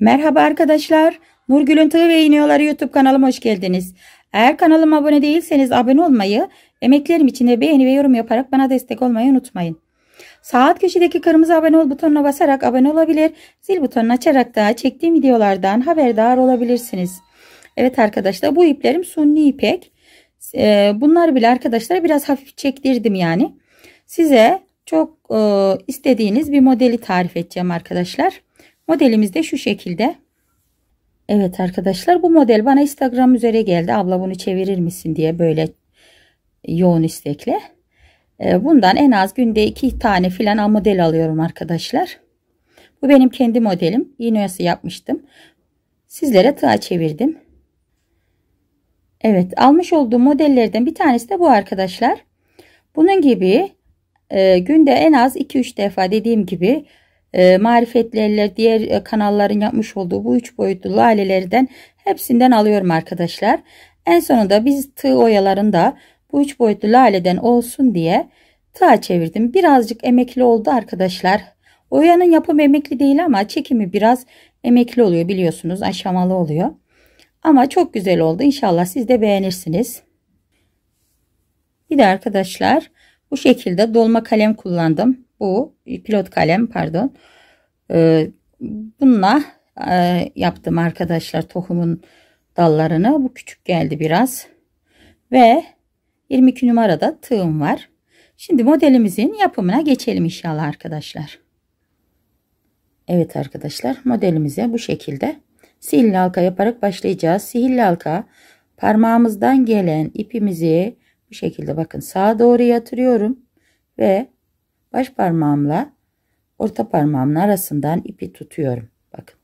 Merhaba arkadaşlar. Nurgül'ün Tığ ve İğniyorları YouTube kanalıma hoş geldiniz. Eğer kanalıma abone değilseniz abone olmayı, emeklerim için de beğeni ve yorum yaparak bana destek olmayı unutmayın. Saat köşedeki kırmızı abone ol butonuna basarak abone olabilir, zil butonunu açarak da çektiğim videolardan haberdar olabilirsiniz. Evet arkadaşlar bu iplerim sunni ipek. Ee, bunlar bile arkadaşlar biraz hafif çektirdim yani. Size çok e, istediğiniz bir modeli tarif edeceğim arkadaşlar. Modelimiz de şu şekilde. Evet arkadaşlar bu model bana Instagram üzere geldi. Abla bunu çevirir misin diye böyle yoğun istekle. Ee, bundan en az günde iki tane filan model alıyorum arkadaşlar. Bu benim kendi modelim. İğnesi yapmıştım. Sizlere tığa çevirdim. Evet almış olduğum modellerden bir tanesi de bu arkadaşlar. Bunun gibi e, günde en az 2-3 defa dediğim gibi e, diğer e, kanalların yapmış olduğu bu üç boyutlu lalelerden hepsinden alıyorum arkadaşlar. En sonunda biz tığ oyalarında bu üç boyutlu laleden olsun diye tığa çevirdim. Birazcık emekli oldu arkadaşlar. Oyanın yapımı emekli değil ama çekimi biraz emekli oluyor biliyorsunuz aşamalı oluyor. Ama çok güzel oldu. İnşallah siz de beğenirsiniz. Bir de arkadaşlar bu şekilde dolma kalem kullandım bu e, pilot kalem pardon. E, bununla e, yaptım arkadaşlar tohumun dallarını. Bu küçük geldi biraz. Ve 22 numarada tığım var. Şimdi modelimizin yapımına geçelim inşallah arkadaşlar. Evet arkadaşlar modelimize bu şekilde sihirli halka yaparak başlayacağız. Sihirli halka parmağımızdan gelen ipimizi bu şekilde bakın sağa doğru yatırıyorum ve Baş parmağımla orta parmağımın arasından ipi tutuyorum. Bakın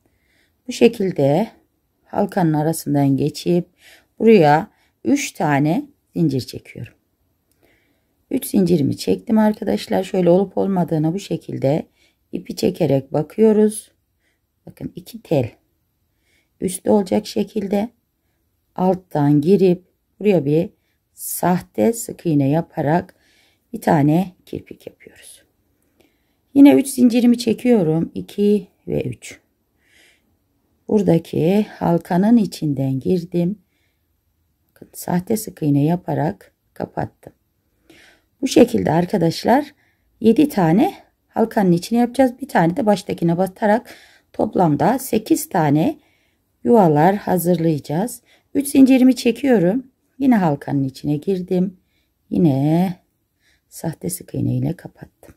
bu şekilde halkanın arasından geçip buraya 3 tane zincir çekiyorum. 3 zincirimi çektim arkadaşlar. Şöyle olup olmadığını bu şekilde ipi çekerek bakıyoruz. Bakın 2 tel üstte olacak şekilde alttan girip buraya bir sahte sık iğne yaparak bir tane kirpik yapıyoruz. Yine 3 zincirimi çekiyorum. 2 ve 3. Buradaki halkanın içinden girdim. sahte sık iğne yaparak kapattım. Bu şekilde arkadaşlar 7 tane halkanın içine yapacağız. Bir tane de baştakine batarak toplamda 8 tane yuvalar hazırlayacağız. 3 zincirimi çekiyorum. Yine halkanın içine girdim. Yine sahte sık iğne ile kapattım.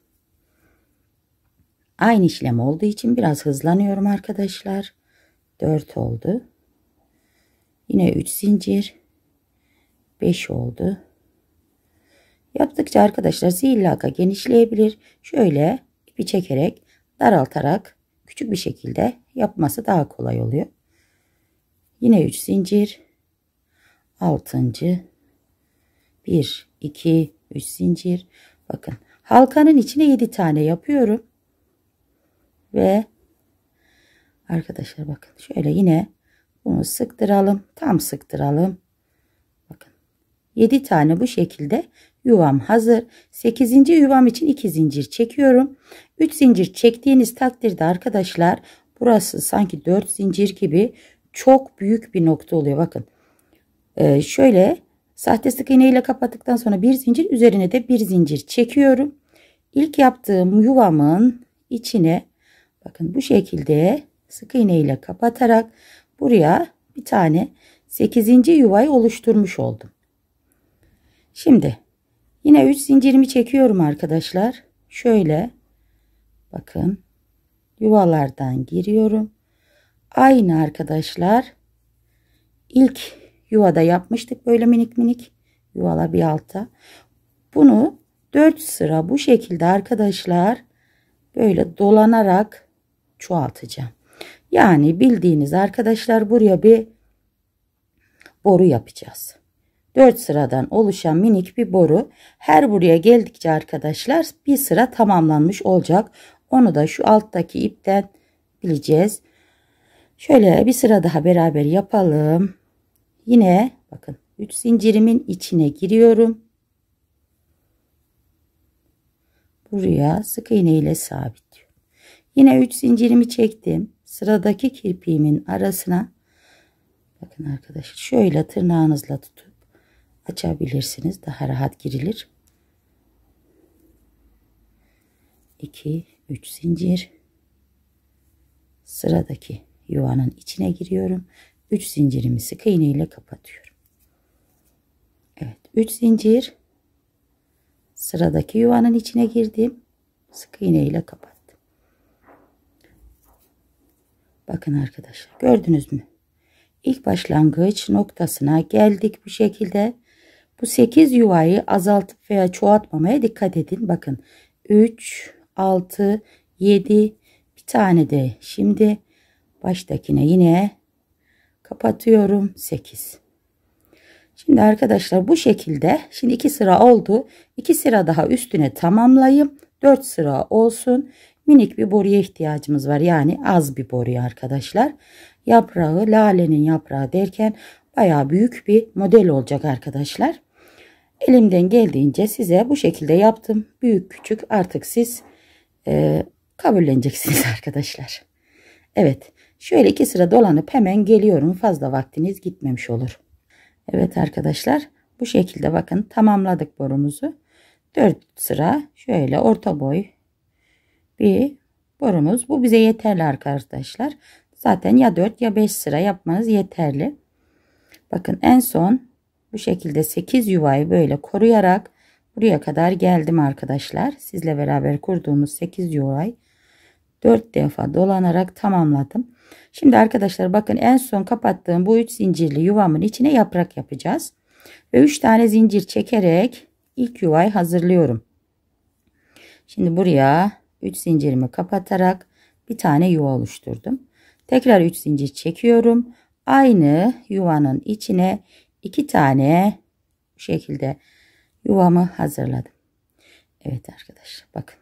Aynı işlem olduğu için biraz hızlanıyorum arkadaşlar. 4 oldu. Yine 3 zincir. 5 oldu. Yaptıkça arkadaşlar zillaka genişleyebilir. Şöyle ipi çekerek daraltarak küçük bir şekilde yapması daha kolay oluyor. Yine 3 zincir. 6. 1, 2, 3 zincir. Bakın halkanın içine 7 tane yapıyorum. Ve arkadaşlar bakın şöyle yine bunu sıktıralım. Tam sıktıralım. Bakın 7 tane bu şekilde yuvam hazır. 8. yuvam için 2 zincir çekiyorum. 3 zincir çektiğiniz takdirde arkadaşlar burası sanki 4 zincir gibi çok büyük bir nokta oluyor. Bakın ee, şöyle Sahte sık iğne ile kapattıktan sonra bir zincir üzerine de bir zincir çekiyorum. İlk yaptığım yuvamın içine bakın bu şekilde sık iğne ile kapatarak buraya bir tane 8. yuvayı oluşturmuş oldum. Şimdi yine 3 zincirimi çekiyorum arkadaşlar. Şöyle bakın yuvalardan giriyorum. Aynı arkadaşlar ilk yuvada yapmıştık böyle minik minik yuvala bir alta. Bunu 4 sıra bu şekilde arkadaşlar böyle dolanarak çoğaltacağım. Yani bildiğiniz arkadaşlar buraya bir boru yapacağız. 4 sıradan oluşan minik bir boru. Her buraya geldikçe arkadaşlar bir sıra tamamlanmış olacak. Onu da şu alttaki ipten bileceğiz. Şöyle bir sıra daha beraber yapalım. Yine bakın 3 zincirimin içine giriyorum. Buraya sık iğne ile sabitliyorum. Yine 3 zincirimi çektim. Sıradaki kirpiğimin arasına bakın arkadaşlar şöyle tırnağınızla tutup açabilirsiniz. Daha rahat girilir. 2 3 zincir sıradaki yuvanın içine giriyorum. 3 zincirimi sık iğne ile kapatıyorum. Evet 3 zincir sıradaki yuvanın içine girdim. Sık iğne ile kapattım. Bakın arkadaşlar gördünüz mü? İlk başlangıç noktasına geldik bu şekilde. Bu 8 yuvayı azaltıp veya çoğaltmamaya dikkat edin. Bakın 3, 6, 7 bir tane de şimdi baştakine yine kapatıyorum 8 şimdi arkadaşlar bu şekilde şimdi iki sıra oldu iki sıra daha üstüne tamamlayayım 4 sıra olsun minik bir boruya ihtiyacımız var yani az bir boruya arkadaşlar yaprağı lalenin yaprağı derken baya büyük bir model olacak arkadaşlar elimden geldiğince size bu şekilde yaptım büyük küçük artık siz e, kabulleneceksiniz arkadaşlar Evet Şöyle iki sıra dolanıp hemen geliyorum. Fazla vaktiniz gitmemiş olur. Evet arkadaşlar bu şekilde bakın tamamladık borumuzu. 4 sıra şöyle orta boy bir borumuz. Bu bize yeterli arkadaşlar. Zaten ya 4 ya 5 sıra yapmanız yeterli. Bakın en son bu şekilde 8 yuvayı böyle koruyarak buraya kadar geldim arkadaşlar. Sizle beraber kurduğumuz 8 yuvayı 4 defa dolanarak tamamladım. Şimdi arkadaşlar bakın en son kapattığım bu 3 zincirli yuvamın içine yaprak yapacağız. Ve 3 tane zincir çekerek ilk yuvayı hazırlıyorum. Şimdi buraya 3 zincirimi kapatarak bir tane yuva oluşturdum. Tekrar 3 zincir çekiyorum. Aynı yuvanın içine 2 tane bu şekilde yuvamı hazırladım. Evet arkadaşlar bakın.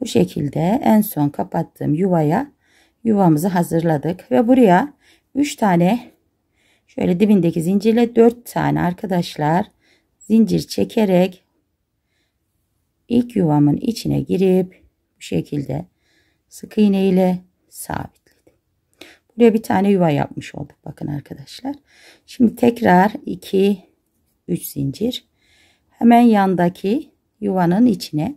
Bu şekilde en son kapattığım yuvaya yuvamızı hazırladık ve buraya 3 tane şöyle dibindeki zincirle 4 tane arkadaşlar zincir çekerek ilk yuvamın içine girip bu şekilde sık iğne ile sabitledim. Buraya bir tane yuva yapmış olduk bakın arkadaşlar. Şimdi tekrar 2 3 zincir hemen yandaki yuvanın içine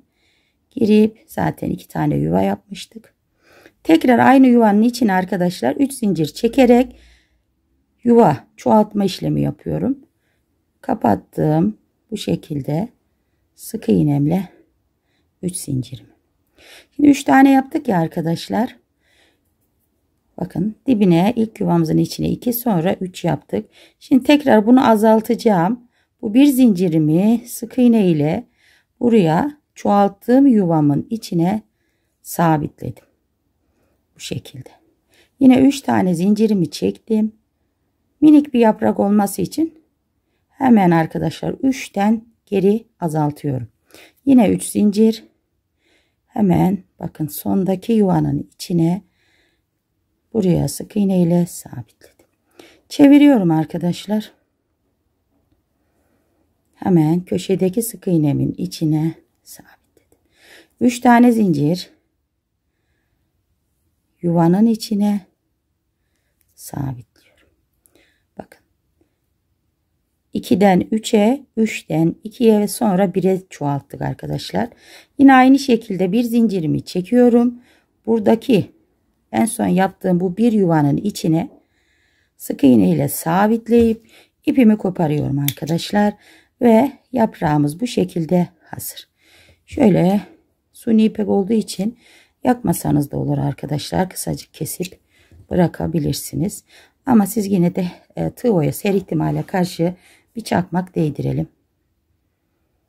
girip zaten iki tane yuva yapmıştık. Tekrar aynı yuvanın içine arkadaşlar 3 zincir çekerek yuva çoğaltma işlemi yapıyorum. Kapattım. Bu şekilde sık iğnemle 3 zincirim. Şimdi 3 tane yaptık ya arkadaşlar. Bakın dibine ilk yuvamızın içine 2 sonra 3 yaptık. Şimdi tekrar bunu azaltacağım. Bu bir zincirimi sık iğne ile buraya çoğalttığım yuvamın içine sabitledim. Bu şekilde. Yine 3 tane zincirimi çektim. Minik bir yaprak olması için hemen arkadaşlar 3'ten geri azaltıyorum. Yine 3 zincir. Hemen bakın sondaki yuvanın içine buraya sık iğne ile sabitledim. Çeviriyorum arkadaşlar. Hemen köşedeki sık iğnemin içine sabitledim. 3 tane zincir yuvanın içine sabitliyorum. Bakın. 2'den 3'e, 3'ten 2'ye ve sonra 1'e çoğalttık arkadaşlar. Yine aynı şekilde bir zincirimi çekiyorum. Buradaki en son yaptığım bu bir yuvanın içine sık iğne ile sabitleyip ipimi koparıyorum arkadaşlar ve yaprağımız bu şekilde hazır. Şöyle suni ipek olduğu için Yakmasanız da olur arkadaşlar. Kısacık kesip bırakabilirsiniz. Ama siz yine de e, tığ boyası her ihtimale karşı bir çakmak değdirelim.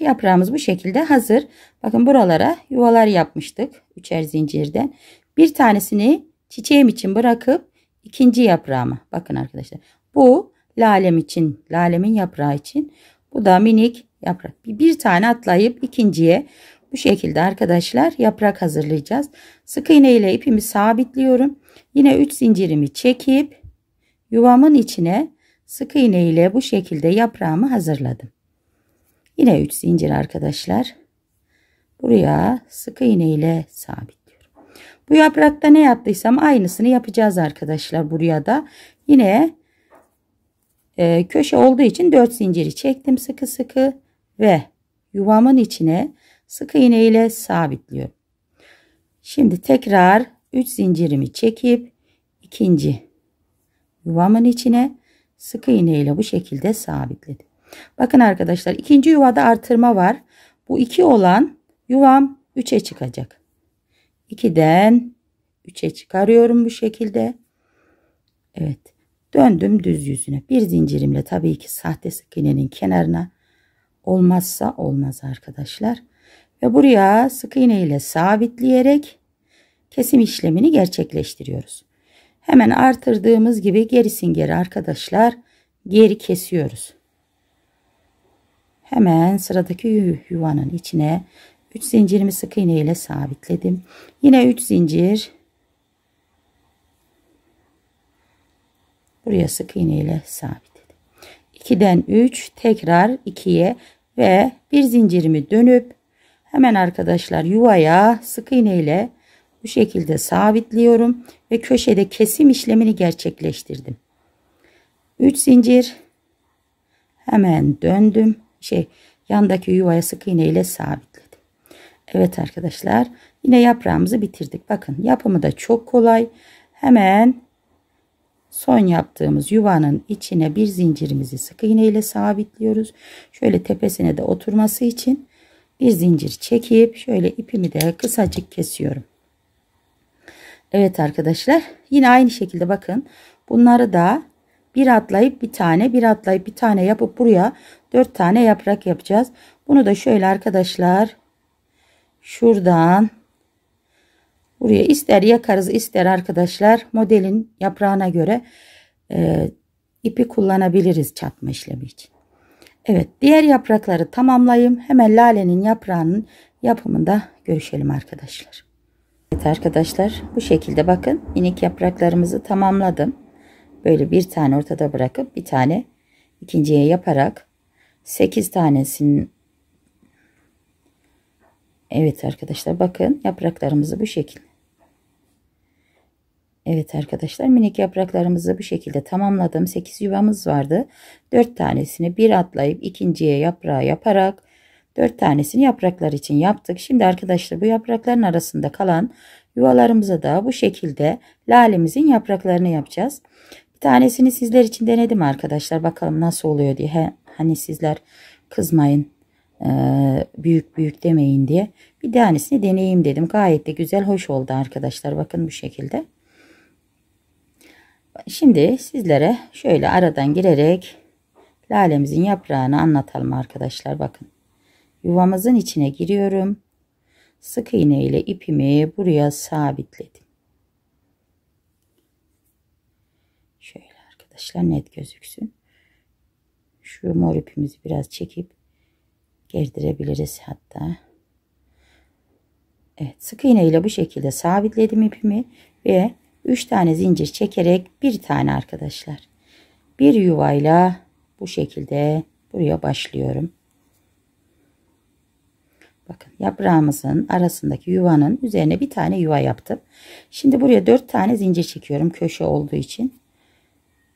Yaprağımız bu şekilde hazır. Bakın buralara yuvalar yapmıştık. Üçer zincirden. Bir tanesini çiçeğim için bırakıp ikinci yaprağımı. Bakın arkadaşlar. Bu lalem için. Lalemin yaprağı için. Bu da minik yaprak. Bir tane atlayıp ikinciye. Bu şekilde arkadaşlar yaprak hazırlayacağız. Sık iğne ile ipimi sabitliyorum. Yine 3 zincirimi çekip yuvamın içine sık iğne ile bu şekilde yaprağımı hazırladım. Yine 3 zincir arkadaşlar. Buraya sık iğne ile sabitliyorum. Bu yaprakta ne yaptıysam aynısını yapacağız arkadaşlar buraya da. Yine e, köşe olduğu için 4 zinciri çektim sıkı sıkı ve yuvamın içine sık iğne ile sabitliyorum. Şimdi tekrar 3 zincirimi çekip ikinci yuvamın içine sık iğne ile bu şekilde sabitledim. Bakın arkadaşlar ikinci yuvada artırma var. Bu 2 olan yuvam 3'e çıkacak. 2'den 3'e çıkarıyorum bu şekilde. Evet. Döndüm düz yüzüne. Bir zincirimle tabii ki sahte sık iğnenin kenarına olmazsa olmaz arkadaşlar. Ve buraya sık iğne ile sabitleyerek kesim işlemini gerçekleştiriyoruz. Hemen artırdığımız gibi gerisin geri arkadaşlar geri kesiyoruz. Hemen sıradaki yuvanın içine 3 zincirimi sık iğne ile sabitledim. Yine 3 zincir buraya sık iğne ile sabitledim. 2'den 3 tekrar 2'ye ve bir zincirimi dönüp Hemen arkadaşlar yuvaya sık iğne ile bu şekilde sabitliyorum ve köşede kesim işlemini gerçekleştirdim. 3 zincir hemen döndüm. Şey yandaki yuvaya sık iğne ile sabitledim. Evet arkadaşlar yine yaprağımızı bitirdik. Bakın yapımı da çok kolay. Hemen son yaptığımız yuvanın içine bir zincirimizi sık iğne ile sabitliyoruz. Şöyle tepesine de oturması için bir zincir çekip şöyle ipimi de kısacık kesiyorum. Evet arkadaşlar yine aynı şekilde bakın bunları da bir atlayıp bir tane bir atlayıp bir tane yapıp buraya dört tane yaprak yapacağız. Bunu da şöyle arkadaşlar şuradan buraya ister yakarız ister arkadaşlar modelin yaprağına göre e, ipi kullanabiliriz çatma işlemi için. Evet diğer yaprakları tamamlayayım. Hemen lalenin yaprağının yapımında görüşelim arkadaşlar. Evet arkadaşlar bu şekilde bakın minik yapraklarımızı tamamladım. Böyle bir tane ortada bırakıp bir tane ikinciye yaparak 8 tanesinin Evet arkadaşlar bakın yapraklarımızı bu şekilde Evet arkadaşlar minik yapraklarımızı bu şekilde tamamladım. 8 yuvamız vardı. 4 tanesini bir atlayıp ikinciye yaprağı yaparak 4 tanesini yapraklar için yaptık. Şimdi arkadaşlar bu yaprakların arasında kalan yuvalarımıza da bu şekilde lalemizin yapraklarını yapacağız. Bir tanesini sizler için denedim arkadaşlar. Bakalım nasıl oluyor diye. He, hani sizler kızmayın. E, büyük büyük demeyin diye. Bir tanesini deneyeyim dedim. Gayet de güzel hoş oldu arkadaşlar. Bakın bu şekilde. Şimdi sizlere şöyle aradan girerek lalemizin yaprağını anlatalım arkadaşlar. Bakın yuvamızın içine giriyorum. Sık iğne ile ipimi buraya sabitledim. Şöyle arkadaşlar net gözüksün. Şu mor ipimizi biraz çekip gerdirebiliriz hatta. Evet sık iğne ile bu şekilde sabitledim ipimi ve 3 tane zincir çekerek bir tane arkadaşlar. Bir yuvayla bu şekilde buraya başlıyorum. Bakın yaprağımızın arasındaki yuvanın üzerine bir tane yuva yaptım. Şimdi buraya 4 tane zincir çekiyorum köşe olduğu için.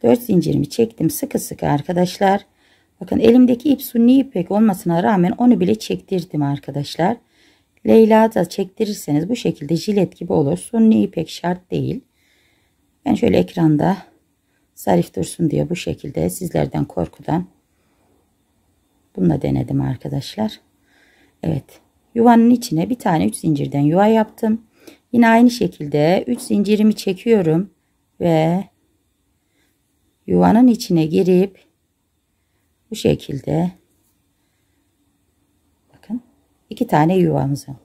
4 zincirimi çektim sıkı sıkı arkadaşlar. Bakın elimdeki ip sunni ipek olmasına rağmen onu bile çektirdim arkadaşlar. Leyla da çektirirseniz bu şekilde jilet gibi olur. Sunni ipek şart değil. Ben şöyle ekranda zarif dursun diye bu şekilde sizlerden korkudan bununla denedim arkadaşlar. Evet yuvanın içine bir tane 3 zincirden yuva yaptım. Yine aynı şekilde 3 zincirimi çekiyorum ve yuvanın içine girip bu şekilde bakın iki tane yuvamız oldu.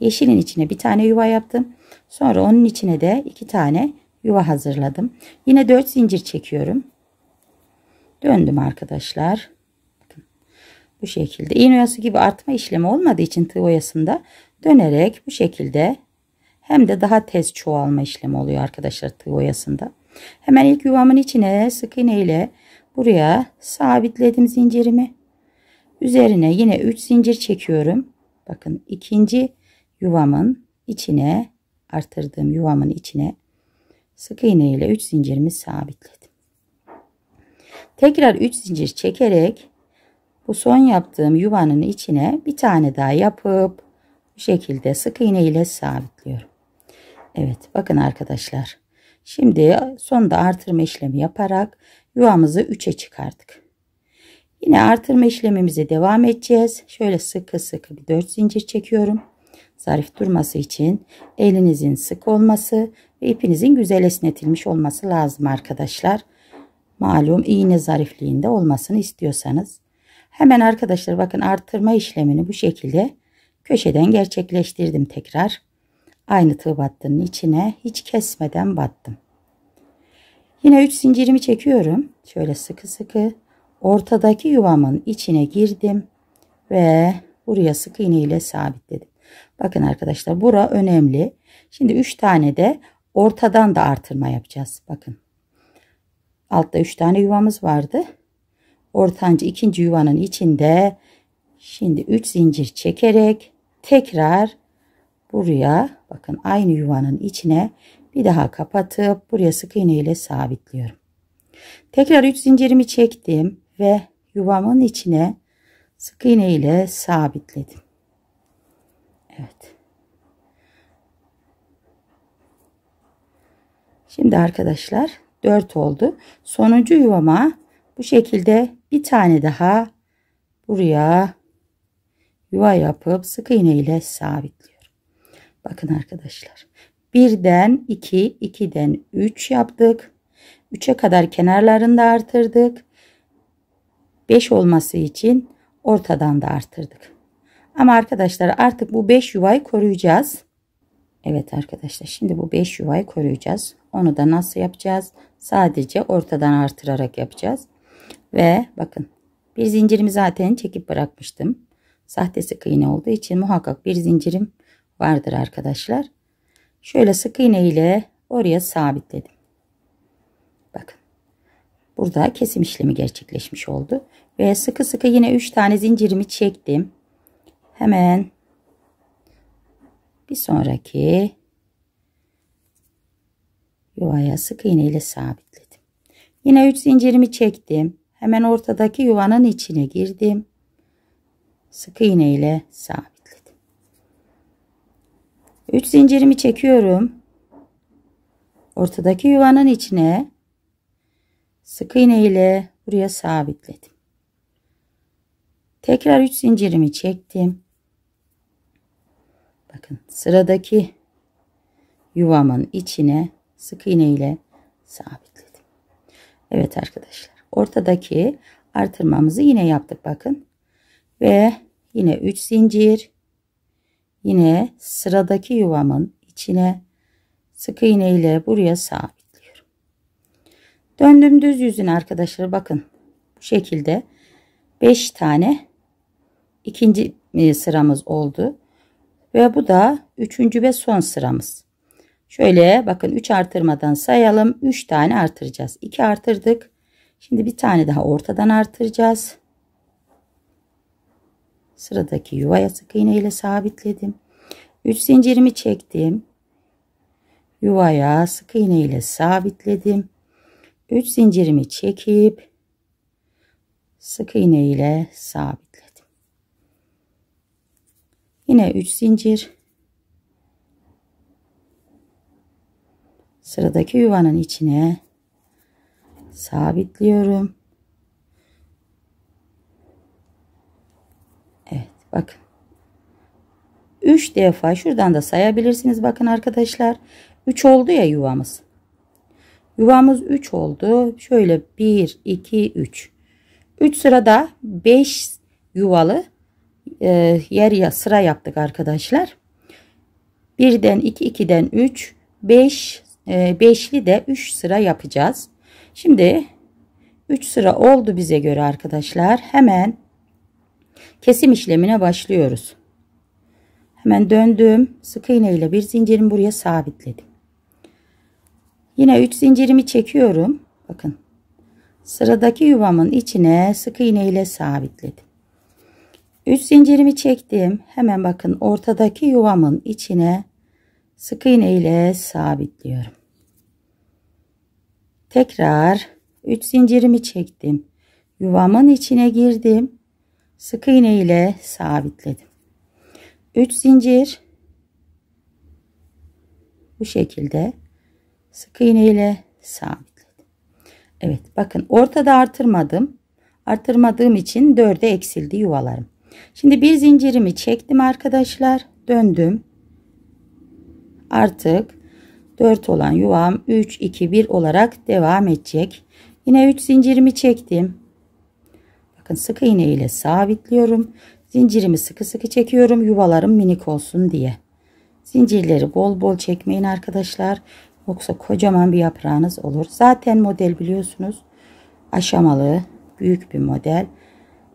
Yeşilin içine bir tane yuva yaptım. Sonra onun içine de iki tane yuva hazırladım. Yine 4 zincir çekiyorum. Döndüm arkadaşlar. Bakın, bu şekilde. İğne oyası gibi artma işlemi olmadığı için tığ oyasında dönerek bu şekilde hem de daha tez çoğalma işlemi oluyor arkadaşlar tığ oyasında. Hemen ilk yuvamın içine sık iğne ile buraya sabitledim zincirimi. Üzerine yine 3 zincir çekiyorum. Bakın ikinci yuvamın içine artırdığım yuvamın içine sık iğne ile 3 zincirimi sabitledim. Tekrar 3 zincir çekerek bu son yaptığım yuvanın içine bir tane daha yapıp bu şekilde sık iğne ile sabitliyorum. Evet bakın arkadaşlar. Şimdi sonda artırma işlemi yaparak yuvamızı 3'e çıkardık. Yine artırma işlemimize devam edeceğiz. Şöyle sıkı sıkı bir 4 zincir çekiyorum. Zarif durması için elinizin sık olması ve ipinizin güzel esnetilmiş olması lazım arkadaşlar. Malum iğne zarifliğinde olmasını istiyorsanız. Hemen arkadaşlar bakın artırma işlemini bu şekilde köşeden gerçekleştirdim tekrar. Aynı tığ battının içine hiç kesmeden battım. Yine 3 zincirimi çekiyorum. Şöyle sıkı sıkı ortadaki yuvamın içine girdim ve buraya sık iğne ile sabitledim. Bakın arkadaşlar bura önemli. Şimdi 3 tane de Ortadan da artırma yapacağız. Bakın. Altta 3 tane yuvamız vardı. Ortancı ikinci yuvanın içinde şimdi 3 zincir çekerek tekrar buraya bakın aynı yuvanın içine bir daha kapatıp buraya sık iğne ile sabitliyorum. Tekrar 3 zincirimi çektim ve yuvamın içine sık iğne ile sabitledim. Evet. Şimdi arkadaşlar 4 oldu. Sonuncu yuvama bu şekilde bir tane daha buraya yuva yapıp sık iğne ile sabitliyorum. Bakın arkadaşlar. Birden 2, iki, 2'den 3 yaptık. 3'e kadar kenarlarında artırdık. 5 olması için ortadan da artırdık. Ama arkadaşlar artık bu 5 yuvayı koruyacağız. Evet arkadaşlar şimdi bu 5 yuvayı koruyacağız. Onu da nasıl yapacağız? Sadece ortadan artırarak yapacağız. Ve bakın bir zincirimi zaten çekip bırakmıştım. Sahte sık iğne olduğu için muhakkak bir zincirim vardır arkadaşlar. Şöyle sık iğne ile oraya sabitledim. Bakın. Burada kesim işlemi gerçekleşmiş oldu. Ve sıkı sıkı yine 3 tane zincirimi çektim. Hemen bir sonraki yuvaya sık iğne ile sabitledim. Yine 3 zincirimi çektim. Hemen ortadaki yuvanın içine girdim. Sık iğne ile sabitledim. 3 zincirimi çekiyorum. Ortadaki yuvanın içine sık iğne ile buraya sabitledim. Tekrar 3 zincirimi çektim. Bakın sıradaki yuvamın içine sık iğne ile sabitledim. Evet arkadaşlar ortadaki artırmamızı yine yaptık bakın. Ve yine 3 zincir yine sıradaki yuvamın içine sık iğne ile buraya sabitliyorum. Döndüm düz yüzüne arkadaşlar bakın bu şekilde 5 tane ikinci e, sıramız oldu. Ve bu da üçüncü ve son sıramız. Şöyle bakın 3 artırmadan sayalım. 3 tane artıracağız. 2 artırdık. Şimdi bir tane daha ortadan artıracağız. Sıradaki yuvaya sık iğne ile sabitledim. 3 zincirimi çektim. Yuvaya sık iğne ile sabitledim. 3 zincirimi çekip sık iğne ile sabitledim. Yine 3 zincir sıradaki yuvanın içine sabitliyorum. Evet bakın. 3 defa şuradan da sayabilirsiniz bakın arkadaşlar. 3 oldu ya yuvamız. Yuvamız 3 oldu. Şöyle 1 2 3. 3 sırada 5 yuvalı e, yer ya sıra yaptık arkadaşlar. 1'den 2 2'den 3 5 ee, beşli de 3 sıra yapacağız. Şimdi 3 sıra oldu bize göre arkadaşlar. Hemen kesim işlemine başlıyoruz. Hemen döndüm. Sık iğne ile bir zincirimi buraya sabitledim. Yine 3 zincirimi çekiyorum. Bakın. Sıradaki yuvamın içine sık iğne ile sabitledim. 3 zincirimi çektim. Hemen bakın ortadaki yuvamın içine sık iğne ile sabitliyorum. Tekrar 3 zincirimi çektim. Yuvamın içine girdim. Sık iğne ile sabitledim. 3 zincir bu şekilde sık iğne ile sabitledim. Evet bakın ortada artırmadım. Artırmadığım için 4'e eksildi yuvalarım. Şimdi bir zincirimi çektim arkadaşlar. Döndüm artık 4 olan yuvam 3 2 1 olarak devam edecek. Yine 3 zincirimi çektim. Bakın sık iğne ile sabitliyorum. Zincirimi sıkı sıkı çekiyorum yuvalarım minik olsun diye. Zincirleri bol bol çekmeyin arkadaşlar. Yoksa kocaman bir yaprağınız olur. Zaten model biliyorsunuz aşamalı büyük bir model.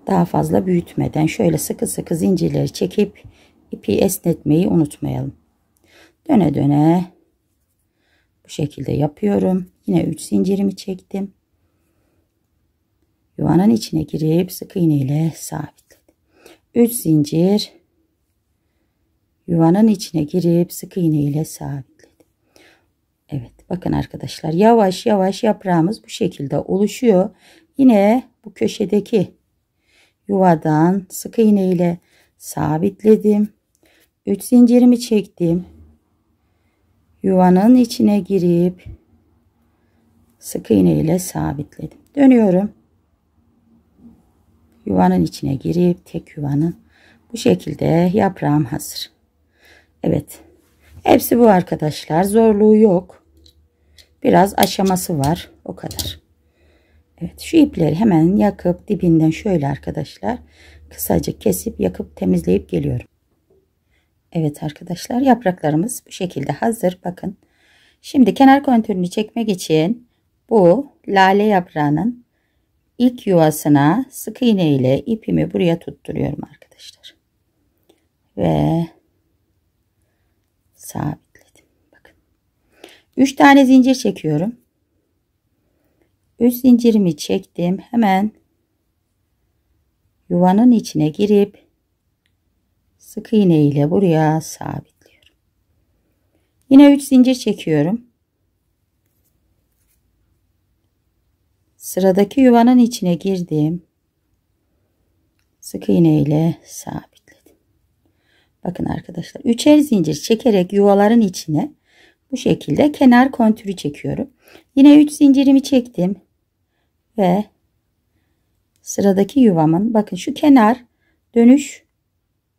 Daha fazla büyütmeden şöyle sıkı sıkı zincirleri çekip ipi esnetmeyi unutmayalım döne döne bu şekilde yapıyorum. Yine 3 zincirimi çektim. Yuvanın içine girip sık iğne ile sabitledim. 3 zincir yuvanın içine girip sık iğne ile sabitledim. Evet bakın arkadaşlar yavaş yavaş yaprağımız bu şekilde oluşuyor. Yine bu köşedeki yuvadan sık iğne ile sabitledim. 3 zincirimi çektim yuvanın içine girip sık iğne ile sabitledim. Dönüyorum. Yuvanın içine girip tek yuvanın bu şekilde yaprağım hazır. Evet. Hepsi bu arkadaşlar. Zorluğu yok. Biraz aşaması var. O kadar. Evet. Şu ipleri hemen yakıp dibinden şöyle arkadaşlar kısacık kesip yakıp temizleyip geliyorum. Evet arkadaşlar yapraklarımız bu şekilde hazır. Bakın şimdi kenar kontürünü çekmek için bu lale yaprağının ilk yuvasına sık iğne ile ipimi buraya tutturuyorum arkadaşlar. Ve sabitledim. Bakın. 3 tane zincir çekiyorum. 3 zincirimi çektim. Hemen yuvanın içine girip sık iğne ile buraya sabitliyorum. Yine 3 zincir çekiyorum. Sıradaki yuvanın içine girdim. Sık iğne ile sabitledim. Bakın arkadaşlar üçer zincir çekerek yuvaların içine bu şekilde kenar kontürü çekiyorum. Yine 3 zincirimi çektim ve sıradaki yuvamın bakın şu kenar dönüş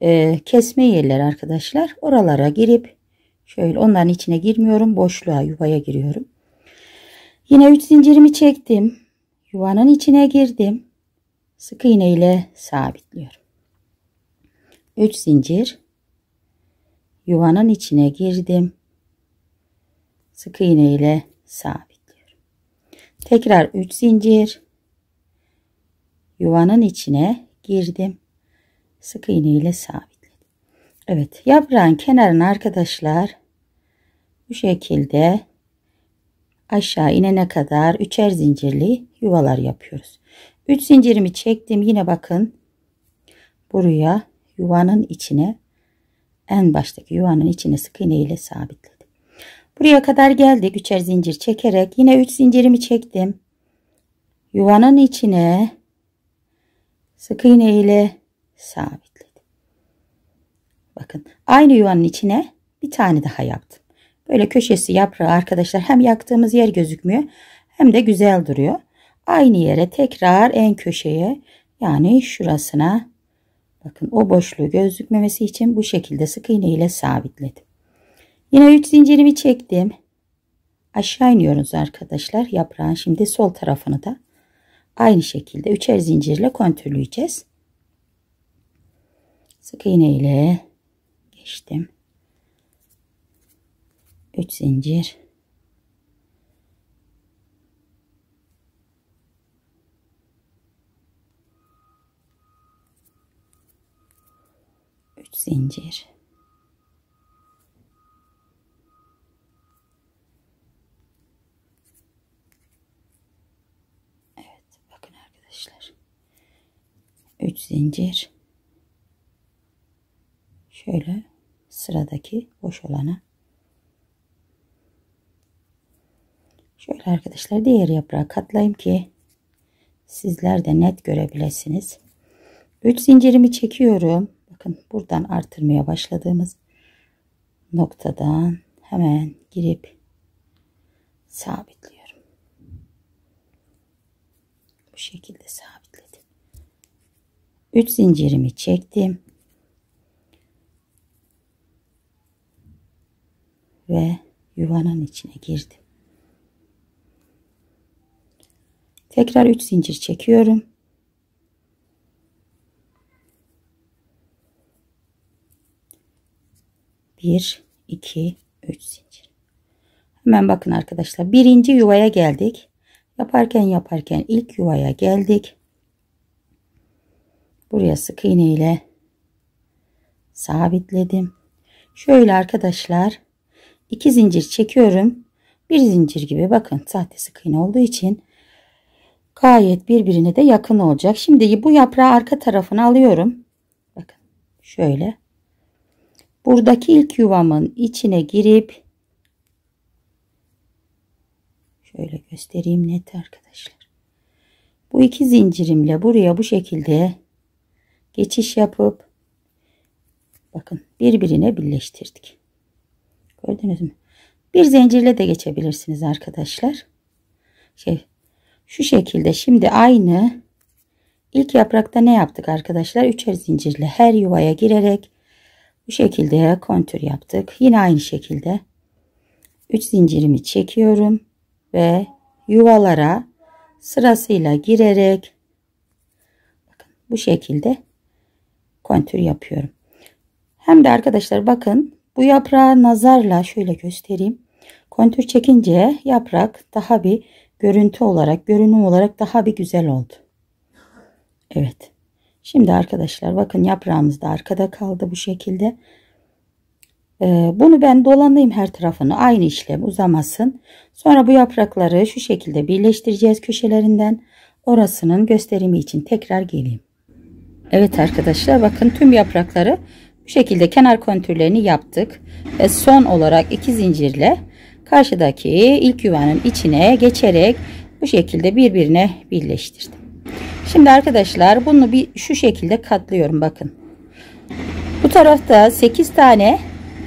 e, kesme yerler arkadaşlar. Oralara girip şöyle onların içine girmiyorum. Boşluğa yuvaya giriyorum. Yine 3 zincirimi çektim. Yuvanın içine girdim. Sık iğne ile sabitliyorum. 3 zincir. Yuvanın içine girdim. Sık iğne ile sabitliyorum. Tekrar 3 zincir. Yuvanın içine girdim sık iğne ile sabitledim. Evet yaprağın kenarına arkadaşlar bu şekilde aşağı inene kadar üçer zincirli yuvalar yapıyoruz. 3 zincirimi çektim yine bakın buraya yuvanın içine en baştaki yuvanın içine sık iğne ile sabitledim. Buraya kadar geldik üçer zincir çekerek yine 3 zincirimi çektim. Yuvanın içine sık iğne ile sabitledim. Bakın aynı yuvanın içine bir tane daha yaptım. Böyle köşesi yaprağı arkadaşlar hem yaktığımız yer gözükmüyor hem de güzel duruyor. Aynı yere tekrar en köşeye yani şurasına bakın o boşluğu gözükmemesi için bu şekilde sık iğne ile sabitledim. Yine 3 zincirimi çektim. Aşağı iniyoruz arkadaşlar. Yaprağın şimdi sol tarafını da aynı şekilde üçer zincirle kontürleyeceğiz sık iğne ile geçtim. 3 zincir üç zincir Evet bakın arkadaşlar 3 zincir şöyle sıradaki boş olana şöyle arkadaşlar diğer yaprağı katlayayım ki sizler de net görebilirsiniz 3 zincirimi çekiyorum bakın buradan artırmaya başladığımız noktadan hemen girip sabitliyorum bu şekilde sabitledim 3 zincirimi çektim ve yuvanın içine girdim. Tekrar 3 zincir çekiyorum. Bir, iki, üç zincir. Hemen bakın arkadaşlar. Birinci yuvaya geldik. Yaparken yaparken ilk yuvaya geldik. Buraya sık iğne ile sabitledim. Şöyle arkadaşlar 2 zincir çekiyorum. Bir zincir gibi bakın sahte sık iğne olduğu için gayet birbirine de yakın olacak. Şimdi bu yaprağı arka tarafına alıyorum. Bakın şöyle. Buradaki ilk yuvamın içine girip şöyle göstereyim net arkadaşlar. Bu iki zincirimle buraya bu şekilde geçiş yapıp bakın birbirine birleştirdik. Gördünüz mü? Bir zincirle de geçebilirsiniz arkadaşlar. Şey, şu şekilde şimdi aynı ilk yaprakta ne yaptık arkadaşlar? Üçer zincirle her yuvaya girerek bu şekilde kontür yaptık. Yine aynı şekilde 3 zincirimi çekiyorum ve yuvalara sırasıyla girerek bu şekilde kontür yapıyorum. Hem de arkadaşlar bakın bu yaprağı nazarla şöyle göstereyim. Kontür çekince yaprak daha bir görüntü olarak, görünüm olarak daha bir güzel oldu. Evet. Şimdi arkadaşlar bakın yaprağımız da arkada kaldı bu şekilde. Ee, bunu ben dolanayım her tarafını. Aynı işlem uzamasın. Sonra bu yaprakları şu şekilde birleştireceğiz köşelerinden. Orasının gösterimi için tekrar geleyim. Evet arkadaşlar bakın tüm yaprakları bu şekilde kenar kontürlerini yaptık. Ve son olarak iki zincirle karşıdaki ilk yuvanın içine geçerek bu şekilde birbirine birleştirdim. Şimdi arkadaşlar bunu bir şu şekilde katlıyorum bakın. Bu tarafta 8 tane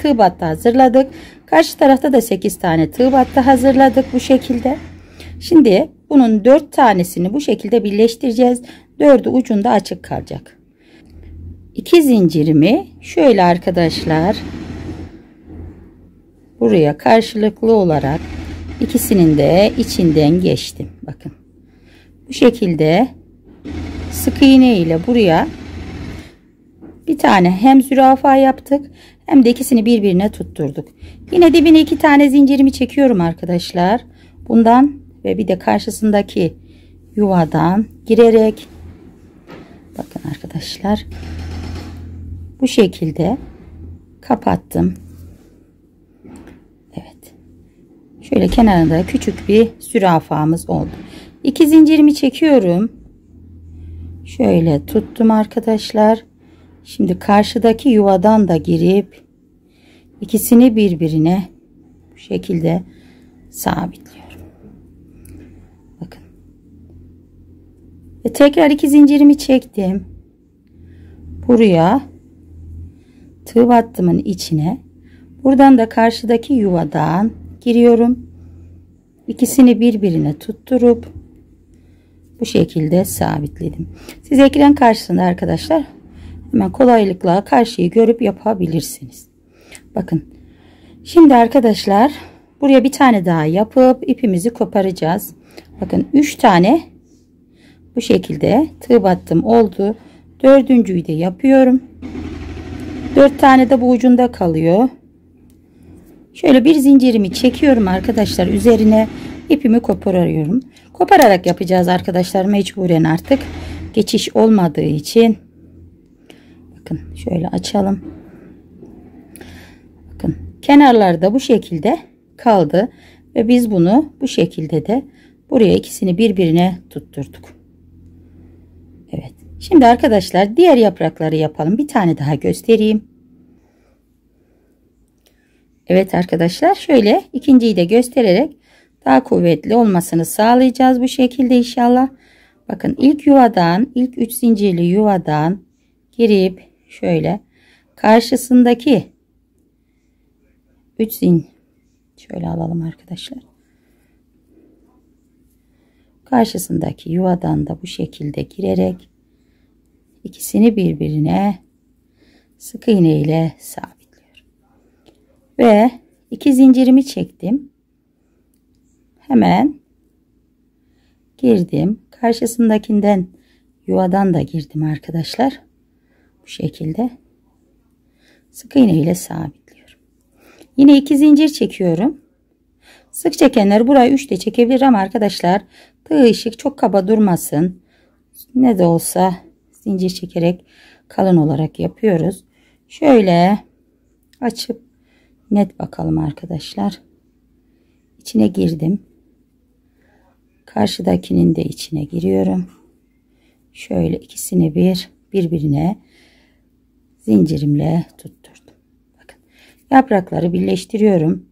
tığ battı hazırladık. Karşı tarafta da 8 tane tığ battı hazırladık bu şekilde. Şimdi bunun 4 tanesini bu şekilde birleştireceğiz. 4'ü ucunda açık kalacak iki zincirimi şöyle arkadaşlar buraya karşılıklı olarak ikisinin de içinden geçtim. Bakın bu şekilde sık iğne ile buraya bir tane hem zürafa yaptık hem de ikisini birbirine tutturduk. Yine dibine iki tane zincirimi çekiyorum arkadaşlar. Bundan ve bir de karşısındaki yuvadan girerek bakın arkadaşlar bu şekilde kapattım. Evet. Şöyle kenarında küçük bir sürafamız oldu. İki zincirimi çekiyorum. Şöyle tuttum arkadaşlar. Şimdi karşıdaki yuvadan da girip ikisini birbirine bu şekilde sabitliyorum. Bakın. Ve tekrar iki zincirimi çektim. Buraya tığ battımın içine buradan da karşıdaki yuvadan giriyorum ikisini birbirine tutturup bu şekilde sabitledim siz ekran karşısında arkadaşlar hemen kolaylıkla karşıyı görüp yapabilirsiniz bakın şimdi arkadaşlar buraya bir tane daha yapıp ipimizi koparacağız bakın 3 tane bu şekilde tığ battım oldu dördüncüyü de yapıyorum 4 tane de bu ucunda kalıyor. Şöyle bir zincirimi çekiyorum arkadaşlar. Üzerine ipimi koparıyorum. Kopararak yapacağız arkadaşlar mecburen artık. Geçiş olmadığı için. Bakın şöyle açalım. Bakın kenarlarda bu şekilde kaldı. Ve biz bunu bu şekilde de buraya ikisini birbirine tutturduk. Şimdi arkadaşlar diğer yaprakları yapalım. Bir tane daha göstereyim. Evet arkadaşlar şöyle ikinciyi de göstererek daha kuvvetli olmasını sağlayacağız bu şekilde inşallah. Bakın ilk yuvadan ilk 3 zincirli yuvadan girip şöyle karşısındaki 3 zin şöyle alalım arkadaşlar. Karşısındaki yuvadan da bu şekilde girerek ikisini birbirine sık iğne ile sabitliyorum. Ve iki zincirimi çektim. Hemen girdim. Karşısındakinden yuvadan da girdim arkadaşlar. Bu şekilde sık iğne ile sabitliyorum. Yine iki zincir çekiyorum. Sık çekenler burayı 3 de çekebilir ama arkadaşlar tığ ışık çok kaba durmasın. Ne de olsa zincir çekerek kalın olarak yapıyoruz. Şöyle açıp net bakalım arkadaşlar. İçine girdim. Karşıdakinin de içine giriyorum. Şöyle ikisini bir birbirine zincirimle tutturdum. Bakın yaprakları birleştiriyorum.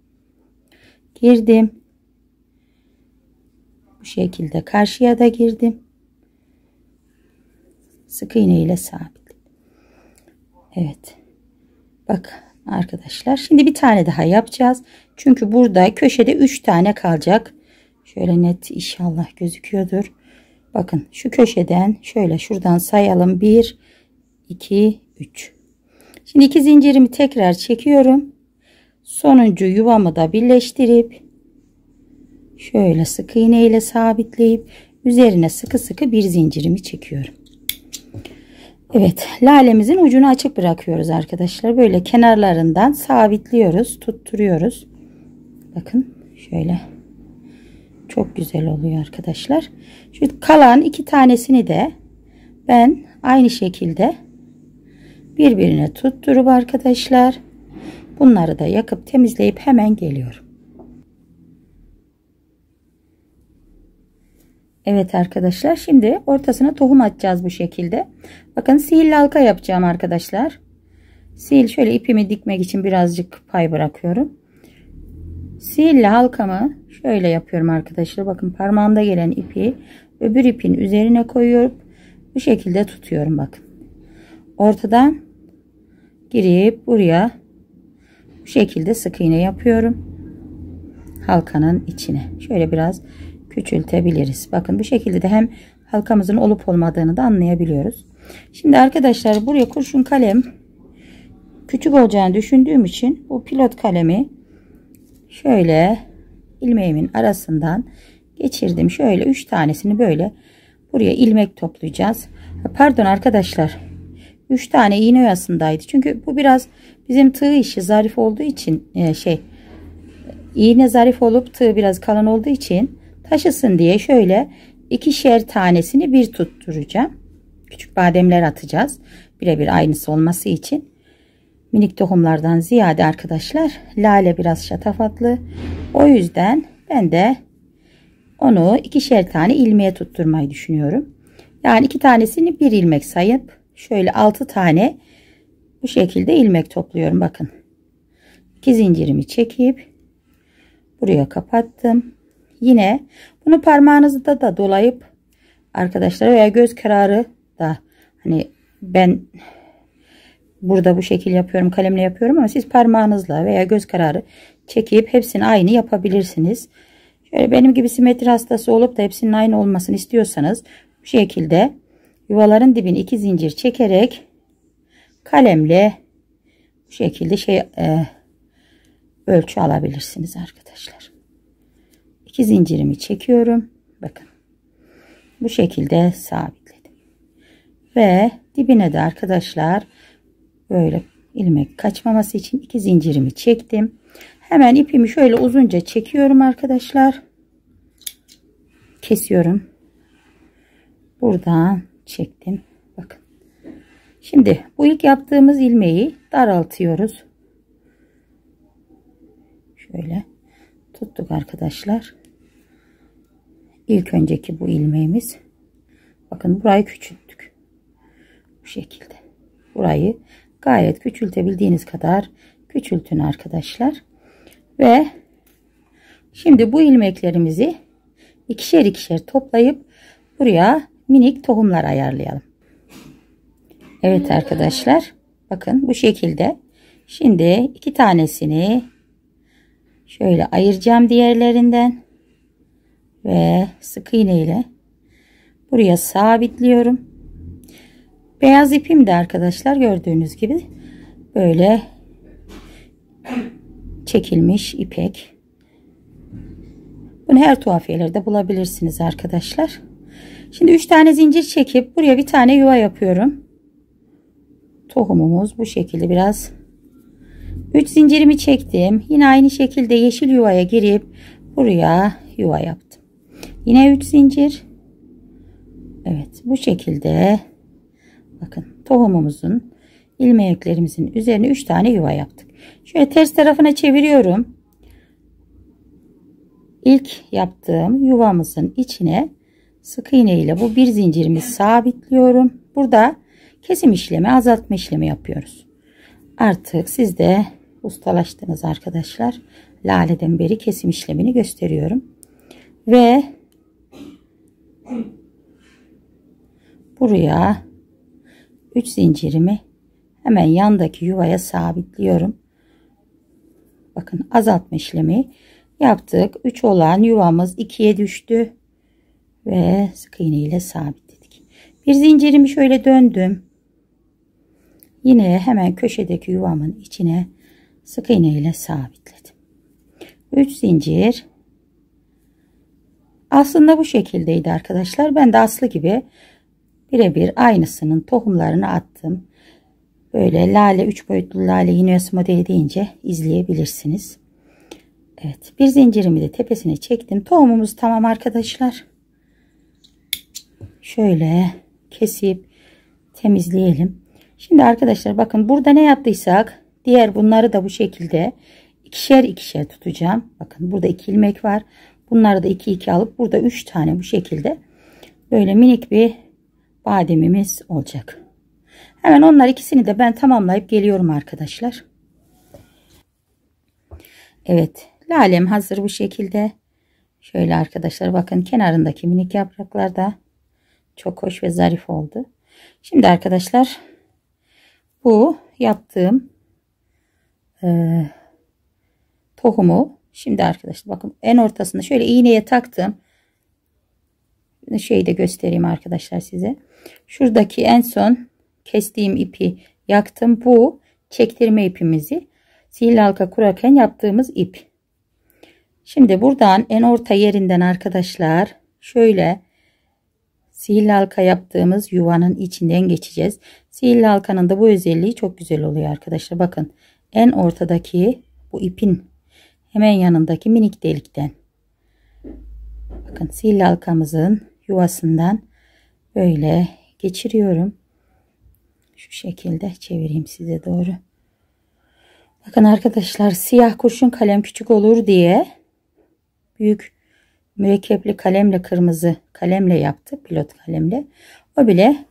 Girdim. Bu şekilde karşıya da girdim sık iğne ile sabit. Evet. Bak arkadaşlar şimdi bir tane daha yapacağız. Çünkü burada köşede 3 tane kalacak. Şöyle net inşallah gözüküyordur. Bakın şu köşeden şöyle şuradan sayalım. 1 2 3. Şimdi iki zincirimi tekrar çekiyorum. Sonuncu yuvamı da birleştirip şöyle sık iğne ile sabitleyip üzerine sıkı sıkı bir zincirimi çekiyorum. Evet lalemizin ucunu açık bırakıyoruz arkadaşlar. Böyle kenarlarından sabitliyoruz tutturuyoruz. Bakın şöyle çok güzel oluyor arkadaşlar. Şu kalan iki tanesini de ben aynı şekilde birbirine tutturup arkadaşlar bunları da yakıp temizleyip hemen geliyorum. Evet arkadaşlar şimdi ortasına tohum atacağız bu şekilde. Bakın sihirli halka yapacağım arkadaşlar. Sihir şöyle ipimi dikmek için birazcık pay bırakıyorum. Sihirli halkamı şöyle yapıyorum arkadaşlar. Bakın parmağımda gelen ipi öbür ipin üzerine koyuyorum. Bu şekilde tutuyorum bakın. Ortadan girip buraya bu şekilde sık iğne yapıyorum. Halkanın içine. Şöyle biraz küçültebiliriz. Bakın bu şekilde de hem halkamızın olup olmadığını da anlayabiliyoruz. Şimdi arkadaşlar buraya kurşun kalem küçük olacağını düşündüğüm için bu pilot kalemi şöyle ilmeğimin arasından geçirdim. Şöyle 3 tanesini böyle buraya ilmek toplayacağız. Pardon arkadaşlar. 3 tane iğne oyasındaydı. Çünkü bu biraz bizim tığ işi zarif olduğu için e, şey iğne zarif olup tığ biraz kalın olduğu için Taşısın diye şöyle ikişer tanesini bir tutturacağım. Küçük bademler atacağız. Birebir aynısı olması için. Minik tohumlardan ziyade arkadaşlar lale biraz şatafatlı. O yüzden ben de onu ikişer tane ilmeğe tutturmayı düşünüyorum. Yani iki tanesini bir ilmek sayıp şöyle altı tane bu şekilde ilmek topluyorum. Bakın iki zincirimi çekip buraya kapattım. Yine bunu parmağınızda da dolayıp arkadaşlar veya göz kararı da hani ben burada bu şekil yapıyorum kalemle yapıyorum ama siz parmağınızla veya göz kararı çekip hepsini aynı yapabilirsiniz. Şöyle benim gibi simetri hastası olup da hepsinin aynı olmasını istiyorsanız bu şekilde yuvaların dibini iki zincir çekerek kalemle bu şekilde şey e, ölçü alabilirsiniz arkadaşlar. 2 zincirimi çekiyorum. Bakın. Bu şekilde sabitledim. Ve dibine de arkadaşlar böyle ilmek kaçmaması için iki zincirimi çektim. Hemen ipimi şöyle uzunca çekiyorum arkadaşlar. Kesiyorum. Buradan çektim. Bakın. Şimdi bu ilk yaptığımız ilmeği daraltıyoruz. Şöyle tuttuk arkadaşlar ilk önceki bu ilmeğimiz bakın burayı küçülttük bu şekilde burayı gayet küçültebildiğiniz kadar küçültün arkadaşlar ve şimdi bu ilmeklerimizi ikişer ikişer toplayıp buraya minik tohumlar ayarlayalım Evet arkadaşlar bakın bu şekilde şimdi iki tanesini şöyle ayıracağım diğerlerinden ve sık iğne ile buraya sabitliyorum. Beyaz ipim de arkadaşlar gördüğünüz gibi böyle çekilmiş ipek. Bunu her tuhafiyelerde bulabilirsiniz arkadaşlar. Şimdi 3 tane zincir çekip buraya bir tane yuva yapıyorum. Tohumumuz bu şekilde biraz 3 zincirimi çektim. Yine aynı şekilde yeşil yuvaya girip buraya yuva yaptım. Yine 3 zincir. Evet bu şekilde bakın tohumumuzun ilmeklerimizin üzerine 3 tane yuva yaptık. Şöyle ters tarafına çeviriyorum. İlk yaptığım yuvamızın içine sık iğne ile bu bir zincirimi sabitliyorum. Burada kesim işlemi azaltma işlemi yapıyoruz. Artık siz de ustalaştınız arkadaşlar. Laleden beri kesim işlemini gösteriyorum. Ve Buraya 3 zincirimi hemen yandaki yuvaya sabitliyorum. Bakın azaltma işlemi yaptık. 3 olan yuvamız 2'ye düştü. Ve sık iğne ile sabitledik. Bir zincirimi şöyle döndüm. Yine hemen köşedeki yuvamın içine sık iğne ile sabitledim. 3 zincir aslında bu şekildeydi arkadaşlar. Ben de aslı gibi birebir aynısının tohumlarını attım. Böyle lale üç boyutlu lale Ineos modeli deyince izleyebilirsiniz. Evet bir zincirimi de tepesine çektim. Tohumumuz tamam arkadaşlar. Şöyle kesip temizleyelim. Şimdi arkadaşlar bakın burada ne yaptıysak diğer bunları da bu şekilde ikişer ikişer tutacağım. Bakın burada iki ilmek var. Bunları da 2 2 alıp burada 3 tane bu şekilde böyle minik bir bademimiz olacak. Hemen onlar ikisini de ben tamamlayıp geliyorum arkadaşlar. Evet lalem hazır bu şekilde. Şöyle arkadaşlar bakın kenarındaki minik yapraklar da çok hoş ve zarif oldu. Şimdi arkadaşlar bu yaptığım e, tohumu Şimdi arkadaşlar bakın en ortasında şöyle iğneye taktım. Şeyi de göstereyim arkadaşlar size. Şuradaki en son kestiğim ipi yaktım. Bu çektirme ipimizi sihirli halka kurarken yaptığımız ip. Şimdi buradan en orta yerinden arkadaşlar şöyle sihirli halka yaptığımız yuvanın içinden geçeceğiz. Sihirli halkanın da bu özelliği çok güzel oluyor arkadaşlar. Bakın en ortadaki bu ipin hemen yanındaki minik delikten. Bakın sihirli halkamızın yuvasından böyle geçiriyorum. Şu şekilde çevireyim size doğru. Bakın arkadaşlar siyah kurşun kalem küçük olur diye büyük mürekkepli kalemle kırmızı kalemle yaptı Pilot kalemle. O bile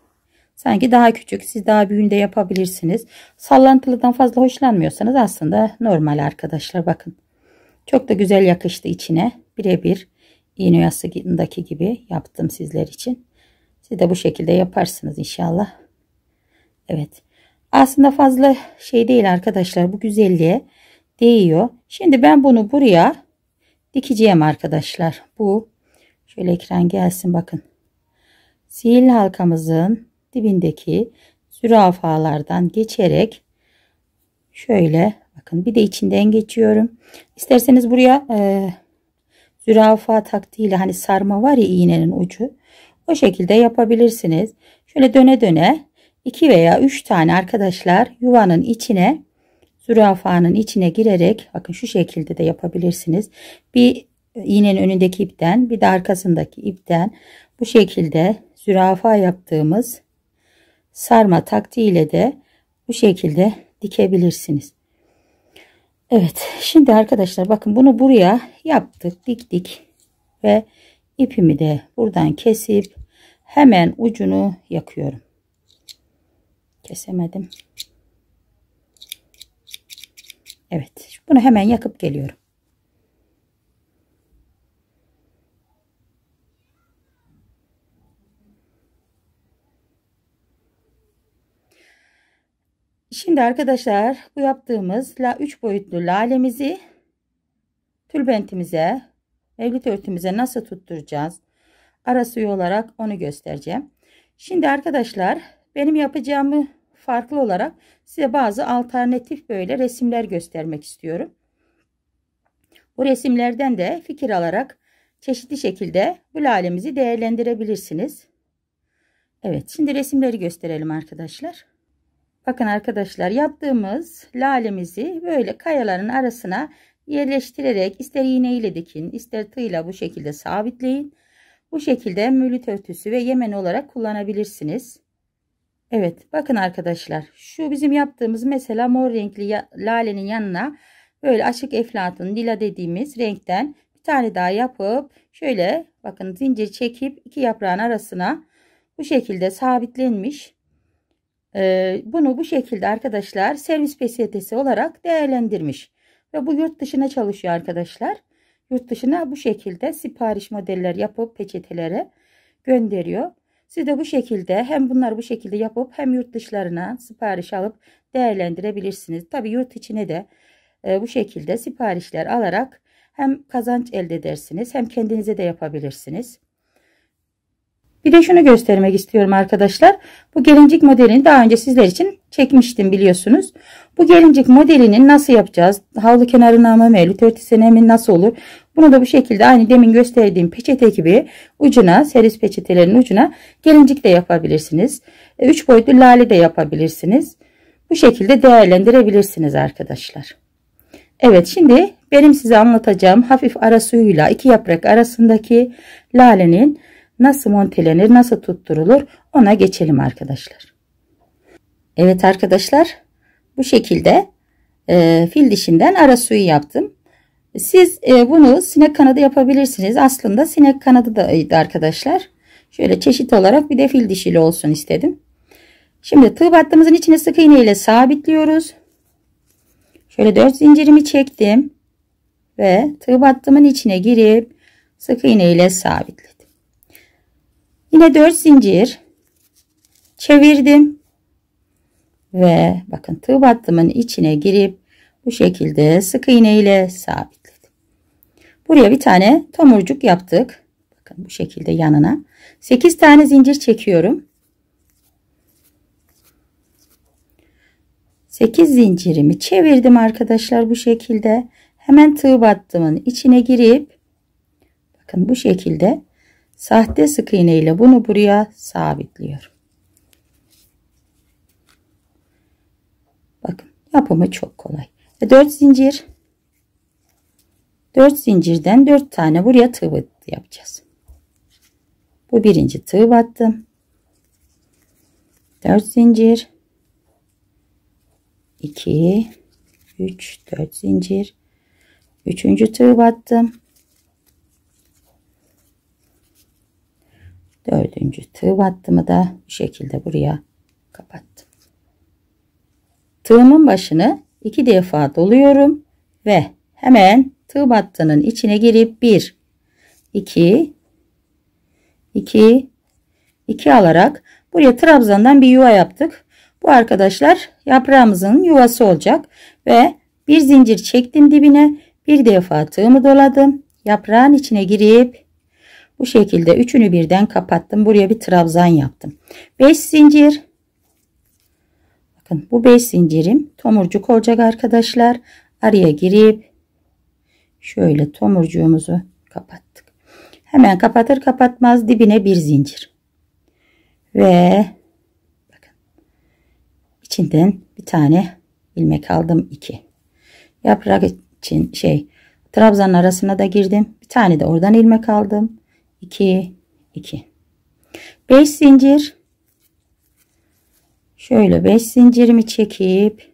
sanki daha küçük. Siz daha büyüğünde yapabilirsiniz. Sallantılıdan fazla hoşlanmıyorsanız aslında normal arkadaşlar bakın. Çok da güzel yakıştı içine. Birebir iğne yasındaki gibi yaptım sizler için. Siz de bu şekilde yaparsınız inşallah. Evet. Aslında fazla şey değil arkadaşlar. Bu güzelliğe değiyor. Şimdi ben bunu buraya dikeceğim arkadaşlar. Bu şöyle ekran gelsin bakın. Sihirli halkamızın dibindeki zürafalardan geçerek şöyle Bakın bir de içinden geçiyorum. İsterseniz buraya e, zürafa taktiğiyle hani sarma var ya iğnenin ucu. O şekilde yapabilirsiniz. Şöyle döne döne 2 veya 3 tane arkadaşlar yuvanın içine zürafanın içine girerek bakın şu şekilde de yapabilirsiniz. Bir iğnenin önündeki ipten bir de arkasındaki ipten bu şekilde zürafa yaptığımız sarma taktiğiyle de bu şekilde dikebilirsiniz. Evet şimdi arkadaşlar bakın bunu buraya yaptık diktik ve ipimi de buradan kesip hemen ucunu yakıyorum. Kesemedim. Evet bunu hemen yakıp geliyorum. Şimdi arkadaşlar bu yaptığımız 3 boyutlu lalemizi tülbentimize mevlit örtümüze nasıl tutturacağız arası olarak onu göstereceğim. Şimdi arkadaşlar benim yapacağımı farklı olarak size bazı alternatif böyle resimler göstermek istiyorum. Bu resimlerden de fikir alarak çeşitli şekilde bu lalemizi değerlendirebilirsiniz. Evet şimdi resimleri gösterelim arkadaşlar. Bakın arkadaşlar yaptığımız lalemizi böyle kayaların arasına yerleştirerek ister iğne ile dikin ister tığla bu şekilde sabitleyin. Bu şekilde mülüt örtüsü ve yemen olarak kullanabilirsiniz. Evet bakın arkadaşlar şu bizim yaptığımız mesela mor renkli lalenin yanına böyle açık eflatın lila dediğimiz renkten bir tane daha yapıp şöyle bakın zincir çekip iki yaprağın arasına bu şekilde sabitlenmiş ee, bunu bu şekilde arkadaşlar servis pesiyetesi olarak değerlendirmiş. Ve bu yurt dışına çalışıyor arkadaşlar. Yurt dışına bu şekilde sipariş modeller yapıp peçetelere gönderiyor. Siz de bu şekilde hem bunlar bu şekilde yapıp hem yurt dışlarına sipariş alıp değerlendirebilirsiniz. Tabi yurt içine de e, bu şekilde siparişler alarak hem kazanç elde edersiniz hem kendinize de yapabilirsiniz. Bir de şunu göstermek istiyorum arkadaşlar. Bu gelincik modelini daha önce sizler için çekmiştim biliyorsunuz. Bu gelincik modelini nasıl yapacağız? Havlu kenarına mı mevlüt örtüsüne mi nasıl olur? Bunu da bu şekilde aynı demin gösterdiğim peçete gibi ucuna seris peçetelerin ucuna gelincik de yapabilirsiniz. E, üç boyutlu lale de yapabilirsiniz. Bu şekilde değerlendirebilirsiniz arkadaşlar. Evet şimdi benim size anlatacağım hafif ara suyuyla iki yaprak arasındaki lalenin nasıl montelenir, nasıl tutturulur ona geçelim arkadaşlar. Evet arkadaşlar bu şekilde e, fil dişinden ara suyu yaptım. Siz e, bunu sinek kanadı yapabilirsiniz. Aslında sinek kanadı da arkadaşlar. Şöyle çeşit olarak bir de fil dişili olsun istedim. Şimdi tığ battığımızın içine sık iğne ile sabitliyoruz. Şöyle 4 zincirimi çektim ve tığ battımın içine girip sık iğne ile sabitledim. Yine 4 zincir çevirdim. Ve bakın tığ battımın içine girip bu şekilde sık iğne ile sabitledim. Buraya bir tane tomurcuk yaptık. Bakın bu şekilde yanına. 8 tane zincir çekiyorum. 8 zincirimi çevirdim arkadaşlar bu şekilde. Hemen tığ battımın içine girip bakın bu şekilde Sahte sık iğne ile bunu buraya sabitliyorum. Bakın yapımı çok kolay. 4 e, zincir 4 zincirden 4 tane buraya tığ yapacağız. Bu birinci tığ battım. 4 zincir 2 3 4 zincir 3. tığ battım. Dördüncü tığ attımı da bu şekilde buraya kapattım. Tığımın başını iki defa doluyorum ve hemen tığ battının içine girip bir, iki, iki, iki alarak buraya trabzandan bir yuva yaptık. Bu arkadaşlar yaprağımızın yuvası olacak ve bir zincir çektim dibine bir defa tığımı doladım yaprağın içine girip bu şekilde üçünü birden kapattım. Buraya bir trabzan yaptım. 5 zincir. Bakın bu 5 zincirim tomurcuk olacak arkadaşlar. Araya girip şöyle tomurcuğumuzu kapattık. Hemen kapatır kapatmaz dibine bir zincir. Ve bakın içinden bir tane ilmek aldım 2. Yaprak için şey trabzan arasına da girdim. Bir tane de oradan ilmek aldım. 2 2 5 zincir şöyle 5 zincirimi çekip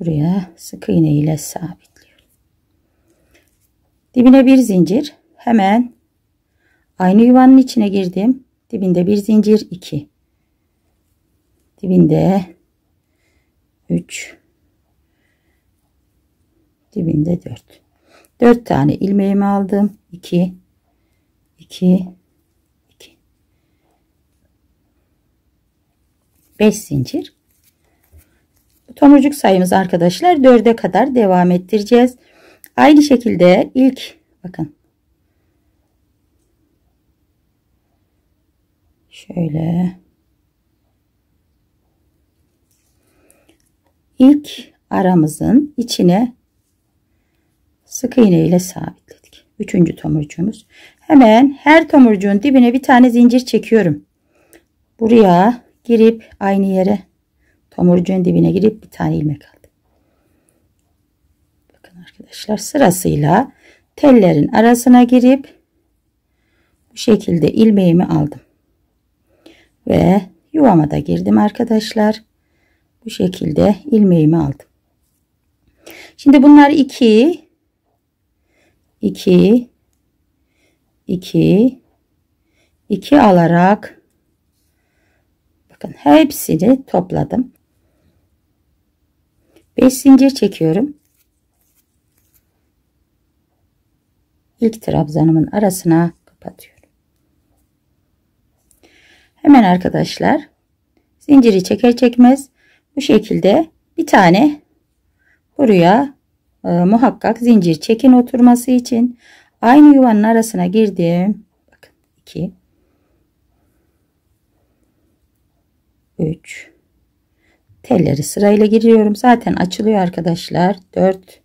buraya sık iğne ile sabitliyorum dibine bir zincir hemen aynı yuvanın içine girdim dibinde bir zincir 2 dibinde 3 dibinde 4 4 tane ilmeğimi aldım 2 2 2 5 zincir tomurcuk sayımız arkadaşlar 4'e kadar devam ettireceğiz aynı şekilde ilk bakın şöyle ilk aramızın içine sık iğne ile sabitledik. Üçüncü tomurcuğumuz. Hemen her tomurcuğun dibine bir tane zincir çekiyorum. Buraya girip aynı yere tomurcuğun dibine girip bir tane ilmek aldım. Bakın arkadaşlar sırasıyla tellerin arasına girip bu şekilde ilmeğimi aldım. Ve yuvama da girdim arkadaşlar. Bu şekilde ilmeğimi aldım. Şimdi bunlar 2 2 2 2 alarak bakın hepsini topladım 5 zincir çekiyorum İlk trabzanımın arasına kapatıyorum hemen arkadaşlar zinciri çeker çekmez bu şekilde bir tane buraya e, muhakkak zincir çekin oturması için Aynı yuvanın arasına girdim. Bakın 2 3 telleri sırayla giriyorum. Zaten açılıyor arkadaşlar. 4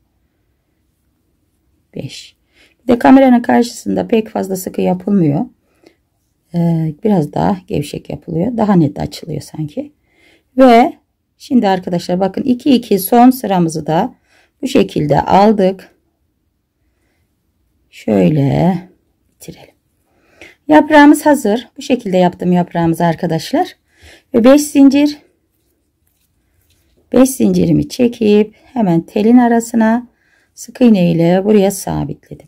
5 Bir de kameranın karşısında pek fazla sıkı yapılmıyor. Ee, biraz daha gevşek yapılıyor. Daha net açılıyor sanki. Ve şimdi arkadaşlar bakın 2 2 son sıramızı da bu şekilde aldık şöyle bitirelim. Yaprağımız hazır. Bu şekilde yaptım yaprağımızı arkadaşlar. Ve 5 zincir 5 zincirimi çekip hemen telin arasına sık iğne ile buraya sabitledim.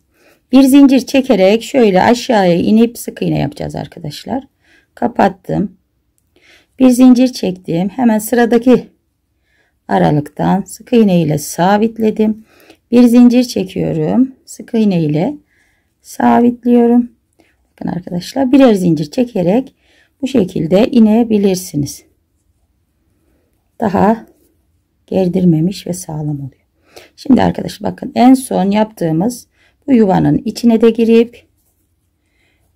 Bir zincir çekerek şöyle aşağıya inip sık iğne yapacağız arkadaşlar. Kapattım. Bir zincir çektim. Hemen sıradaki aralıktan sık iğne ile sabitledim bir zincir çekiyorum sık iğne ile sabitliyorum bakın arkadaşlar birer zincir çekerek bu şekilde inebilirsiniz daha gerdirmemiş ve sağlam oluyor şimdi arkadaşlar bakın en son yaptığımız bu yuvanın içine de girip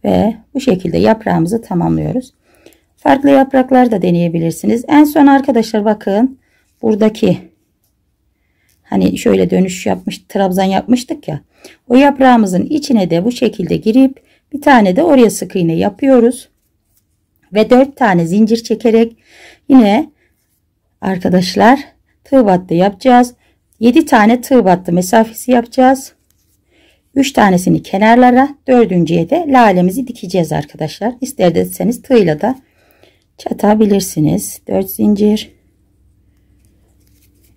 ve bu şekilde yaprağımızı tamamlıyoruz farklı yapraklar da deneyebilirsiniz en son arkadaşlar bakın buradaki Hani şöyle dönüş yapmış, trabzan yapmıştık ya. O yaprağımızın içine de bu şekilde girip bir tane de oraya sık iğne yapıyoruz. Ve 4 tane zincir çekerek yine arkadaşlar tığ battı yapacağız. 7 tane tığ battı mesafesi yapacağız. 3 tanesini kenarlara, dördüncüye de lalemizi dikeceğiz arkadaşlar. İsterseniz tığla da çatabilirsiniz. 4 zincir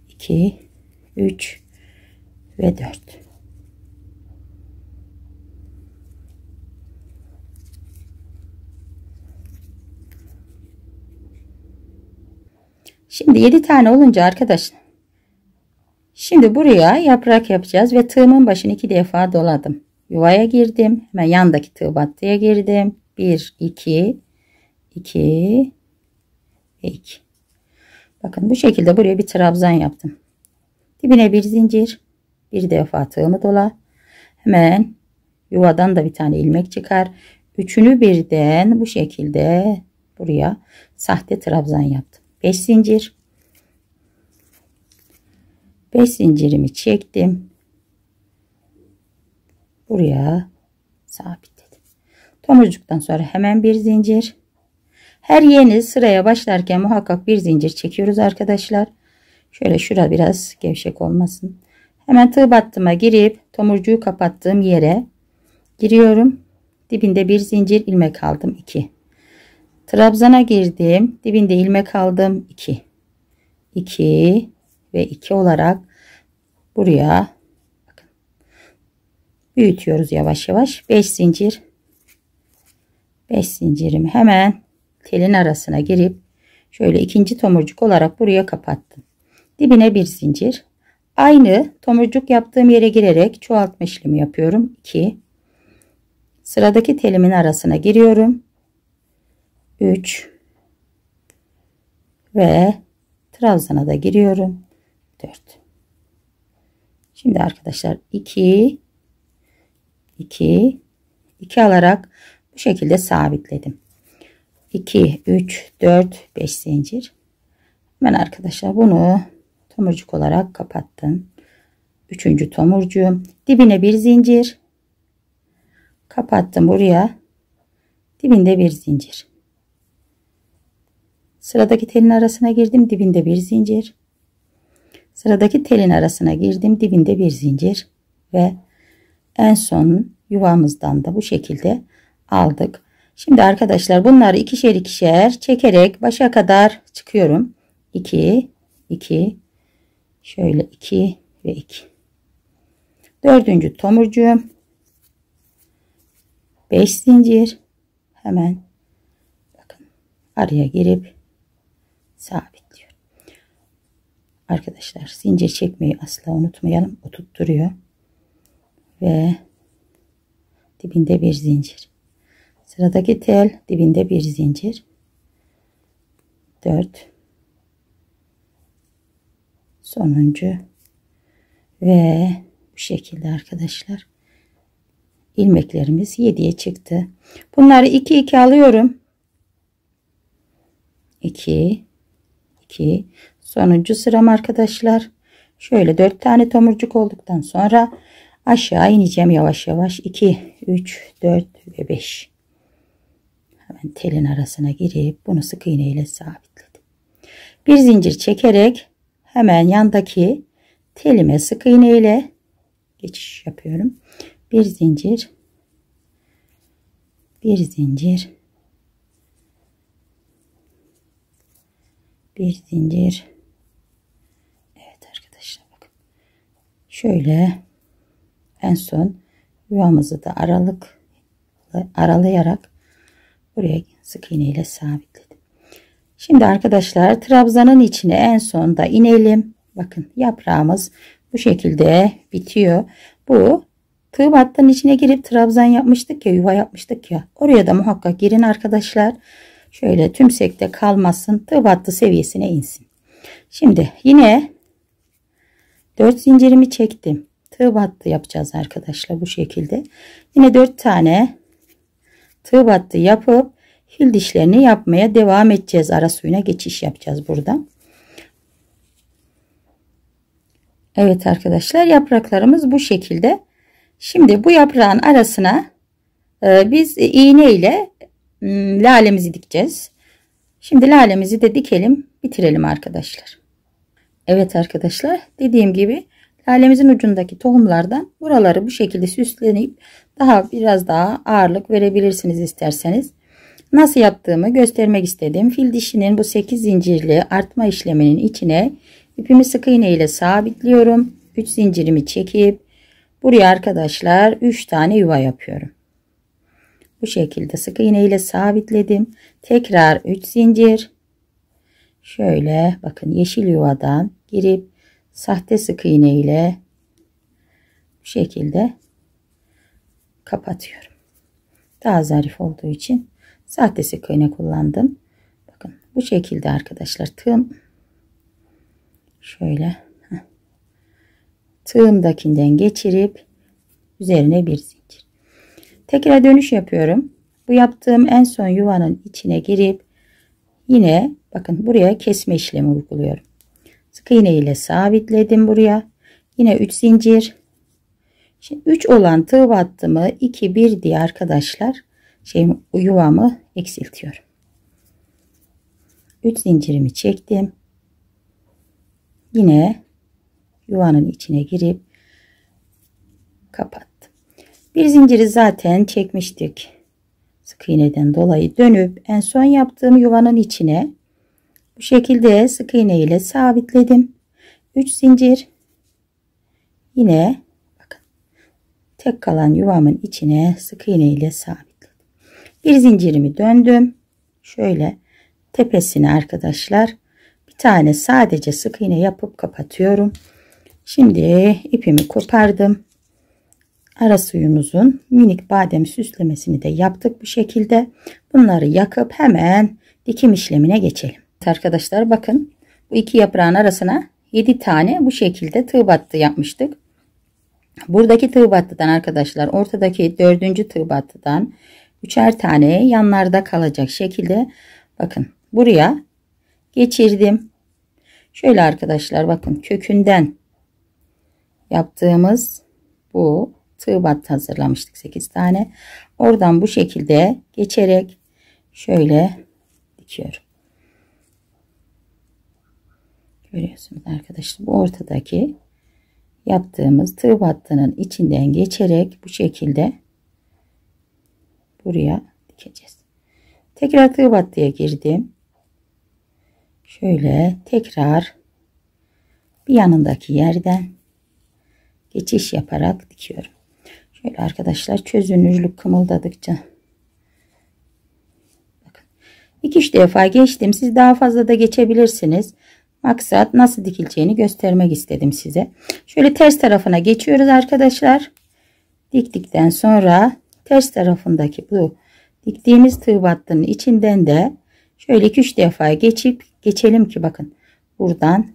2 3 ve 4. Şimdi 7 tane olunca arkadaşlar Şimdi buraya yaprak yapacağız ve tığımın başını iki defa doladım. Yuvaya girdim. Hemen yandaki tığ battıya girdim. 1, 2, 2 2 Bakın bu şekilde buraya bir trabzan yaptım. Dibine bir zincir. Bir defa tığımı dola. Hemen yuvadan da bir tane ilmek çıkar. Üçünü birden bu şekilde buraya sahte trabzan yaptım. 5 zincir. 5 zincirimi çektim. Buraya sabitledim. Tomurcuktan sonra hemen bir zincir. Her yeni sıraya başlarken muhakkak bir zincir çekiyoruz arkadaşlar. Şöyle şura biraz gevşek olmasın. Hemen tığ battıma girip tomurcuğu kapattığım yere giriyorum. Dibinde bir zincir ilmek aldım 2. Trabzana girdim. Dibinde ilmek aldım 2. 2 ve 2 olarak buraya büyütüyoruz yavaş yavaş. 5 zincir 5 zincirimi hemen telin arasına girip şöyle ikinci tomurcuk olarak buraya kapattım dibine bir zincir aynı tomurcuk yaptığım yere girerek çoğaltma işlemi yapıyorum 2 sıradaki telimin arasına giriyorum 3 ve trabzana da giriyorum 4 şimdi arkadaşlar 2 2 2 alarak bu şekilde sabitledim 2 3 4 5 zincir Ben arkadaşlar bunu tomurcuk olarak kapattım. Üçüncü tomurcuğum. Dibine bir zincir. Kapattım buraya. Dibinde bir zincir. Sıradaki telin arasına girdim. Dibinde bir zincir. Sıradaki telin arasına girdim. Dibinde bir zincir. Ve en son yuvamızdan da bu şekilde aldık. Şimdi arkadaşlar bunları ikişer ikişer çekerek başa kadar çıkıyorum. 2, 2, Şöyle 2 ve 2. Dördüncü tomurcuğum. 5 zincir. Hemen bakın araya girip sabitliyorum. Arkadaşlar zincir çekmeyi asla unutmayalım. O tutturuyor. Ve dibinde bir zincir. Sıradaki tel dibinde bir zincir. 4 sonuncu ve bu şekilde arkadaşlar ilmeklerimiz 7'ye çıktı. Bunları 2 2 alıyorum. 2 2 sonuncu sıram arkadaşlar. Şöyle 4 tane tomurcuk olduktan sonra aşağı ineceğim yavaş yavaş. 2 3 4 ve 5. Hemen telin arasına girip bunu sık iğne ile sabitledim. Bir zincir çekerek hemen yandaki telime sık iğne ile geçiş yapıyorum. Bir zincir, bir zincir, bir zincir. Evet arkadaşlar bakın. Şöyle en son yuvamızı da aralık aralayarak buraya sık iğne ile sabitledim. Şimdi arkadaşlar trabzanın içine en sonda inelim. Bakın yaprağımız bu şekilde bitiyor. Bu tığ battının içine girip trabzan yapmıştık ya yuva yapmıştık ya. Oraya da muhakkak girin arkadaşlar. Şöyle tümsekte kalmasın. Tığ battı seviyesine insin. Şimdi yine 4 zincirimi çektim. Tığ battı yapacağız arkadaşlar bu şekilde. Yine 4 tane tığ battı yapıp Fil dişlerini yapmaya devam edeceğiz. Ara suyuna geçiş yapacağız burada. Evet arkadaşlar yapraklarımız bu şekilde. Şimdi bu yaprağın arasına e, biz iğne ile m, hmm, lalemizi dikeceğiz. Şimdi lalemizi de dikelim bitirelim arkadaşlar. Evet arkadaşlar dediğim gibi lalemizin ucundaki tohumlardan buraları bu şekilde süsleyip daha biraz daha ağırlık verebilirsiniz isterseniz. Nasıl yaptığımı göstermek istedim. Fil dişinin bu 8 zincirli artma işleminin içine ipimi sık iğne ile sabitliyorum. 3 zincirimi çekip buraya arkadaşlar 3 tane yuva yapıyorum. Bu şekilde sık iğne ile sabitledim. Tekrar 3 zincir. Şöyle bakın yeşil yuvadan girip sahte sık iğne ile bu şekilde kapatıyorum. Daha zarif olduğu için Sahte sık iğne kullandım. Bakın bu şekilde arkadaşlar tığım şöyle tığımdakinden geçirip üzerine bir zincir. Tekrar dönüş yapıyorum. Bu yaptığım en son yuvanın içine girip yine bakın buraya kesme işlemi uyguluyorum. Sık iğne ile sabitledim buraya. Yine 3 zincir. Şimdi 3 olan tığ battımı 2 1 diye arkadaşlar şeyimi yuvamı eksiltiyorum. 3 zincirimi çektim. Yine yuvanın içine girip kapattım. Bir zinciri zaten çekmiştik. Sık iğneden dolayı dönüp en son yaptığım yuvanın içine bu şekilde sık iğne ile sabitledim. 3 zincir yine bakın tek kalan yuvamın içine sık iğne ile sabit bir zincirimi döndüm şöyle tepesine arkadaşlar bir tane sadece sık iğne yapıp kapatıyorum şimdi ipimi kopardım ara suyumuzun minik badem süslemesini de yaptık bu şekilde bunları yakıp hemen dikim işlemine geçelim arkadaşlar bakın bu iki yaprağın arasına 7 tane bu şekilde tığ battı yapmıştık buradaki tığ battıdan arkadaşlar ortadaki dördüncü tığ battıdan üçer tane yanlarda kalacak şekilde bakın buraya geçirdim. Şöyle arkadaşlar bakın kökünden yaptığımız bu tığ battı hazırlamıştık 8 tane. Oradan bu şekilde geçerek şöyle dikiyorum. Görüyorsunuz arkadaşlar bu ortadaki yaptığımız tığ battının içinden geçerek bu şekilde buraya dikeceğiz. Tekrar tığ battıya girdim. Şöyle tekrar bir yanındaki yerden geçiş yaparak dikiyorum. Şöyle arkadaşlar çözünürlük kımıldadıkça bakın 2-3 defa geçtim. Siz daha fazla da geçebilirsiniz. Maksat nasıl dikileceğini göstermek istedim size. Şöyle ters tarafına geçiyoruz arkadaşlar. Diktikten sonra ters tarafındaki bu diktiğimiz tığ battının içinden de şöyle 2-3 defa geçip geçelim ki bakın buradan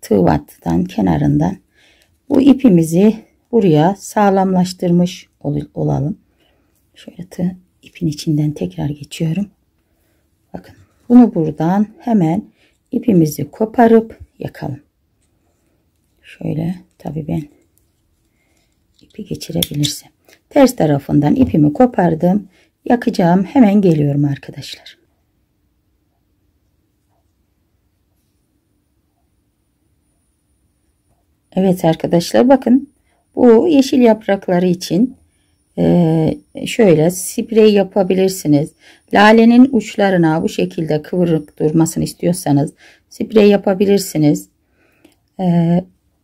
tığ battıdan kenarından bu ipimizi buraya sağlamlaştırmış ol olalım. Şöyle tığ ipin içinden tekrar geçiyorum. Bakın bunu buradan hemen ipimizi koparıp yakalım. Şöyle tabi ben ipi geçirebilirsem. Ters tarafından ipimi kopardım. Yakacağım. Hemen geliyorum arkadaşlar. Evet arkadaşlar bakın bu yeşil yaprakları için e, şöyle sprey yapabilirsiniz. Lalenin uçlarına bu şekilde kıvırık durmasını istiyorsanız sprey yapabilirsiniz. E,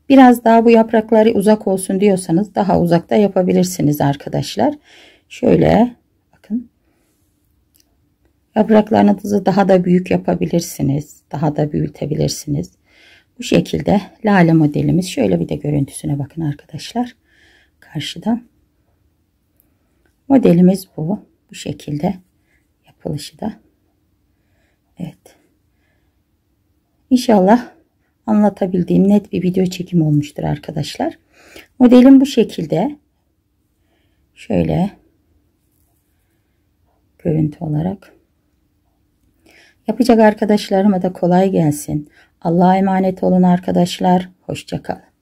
Biraz daha bu yaprakları uzak olsun diyorsanız daha uzakta yapabilirsiniz arkadaşlar. Şöyle bakın. Yapraklarınızı daha da büyük yapabilirsiniz. Daha da büyütebilirsiniz. Bu şekilde lale modelimiz. Şöyle bir de görüntüsüne bakın arkadaşlar. Karşıdan. Modelimiz bu. Bu şekilde yapılışı da. Evet. İnşallah anlatabildiğim net bir video çekim olmuştur arkadaşlar. Modelim bu şekilde. Şöyle görüntü olarak. Yapacak arkadaşlarıma da kolay gelsin. Allah'a emanet olun arkadaşlar. Hoşçakalın.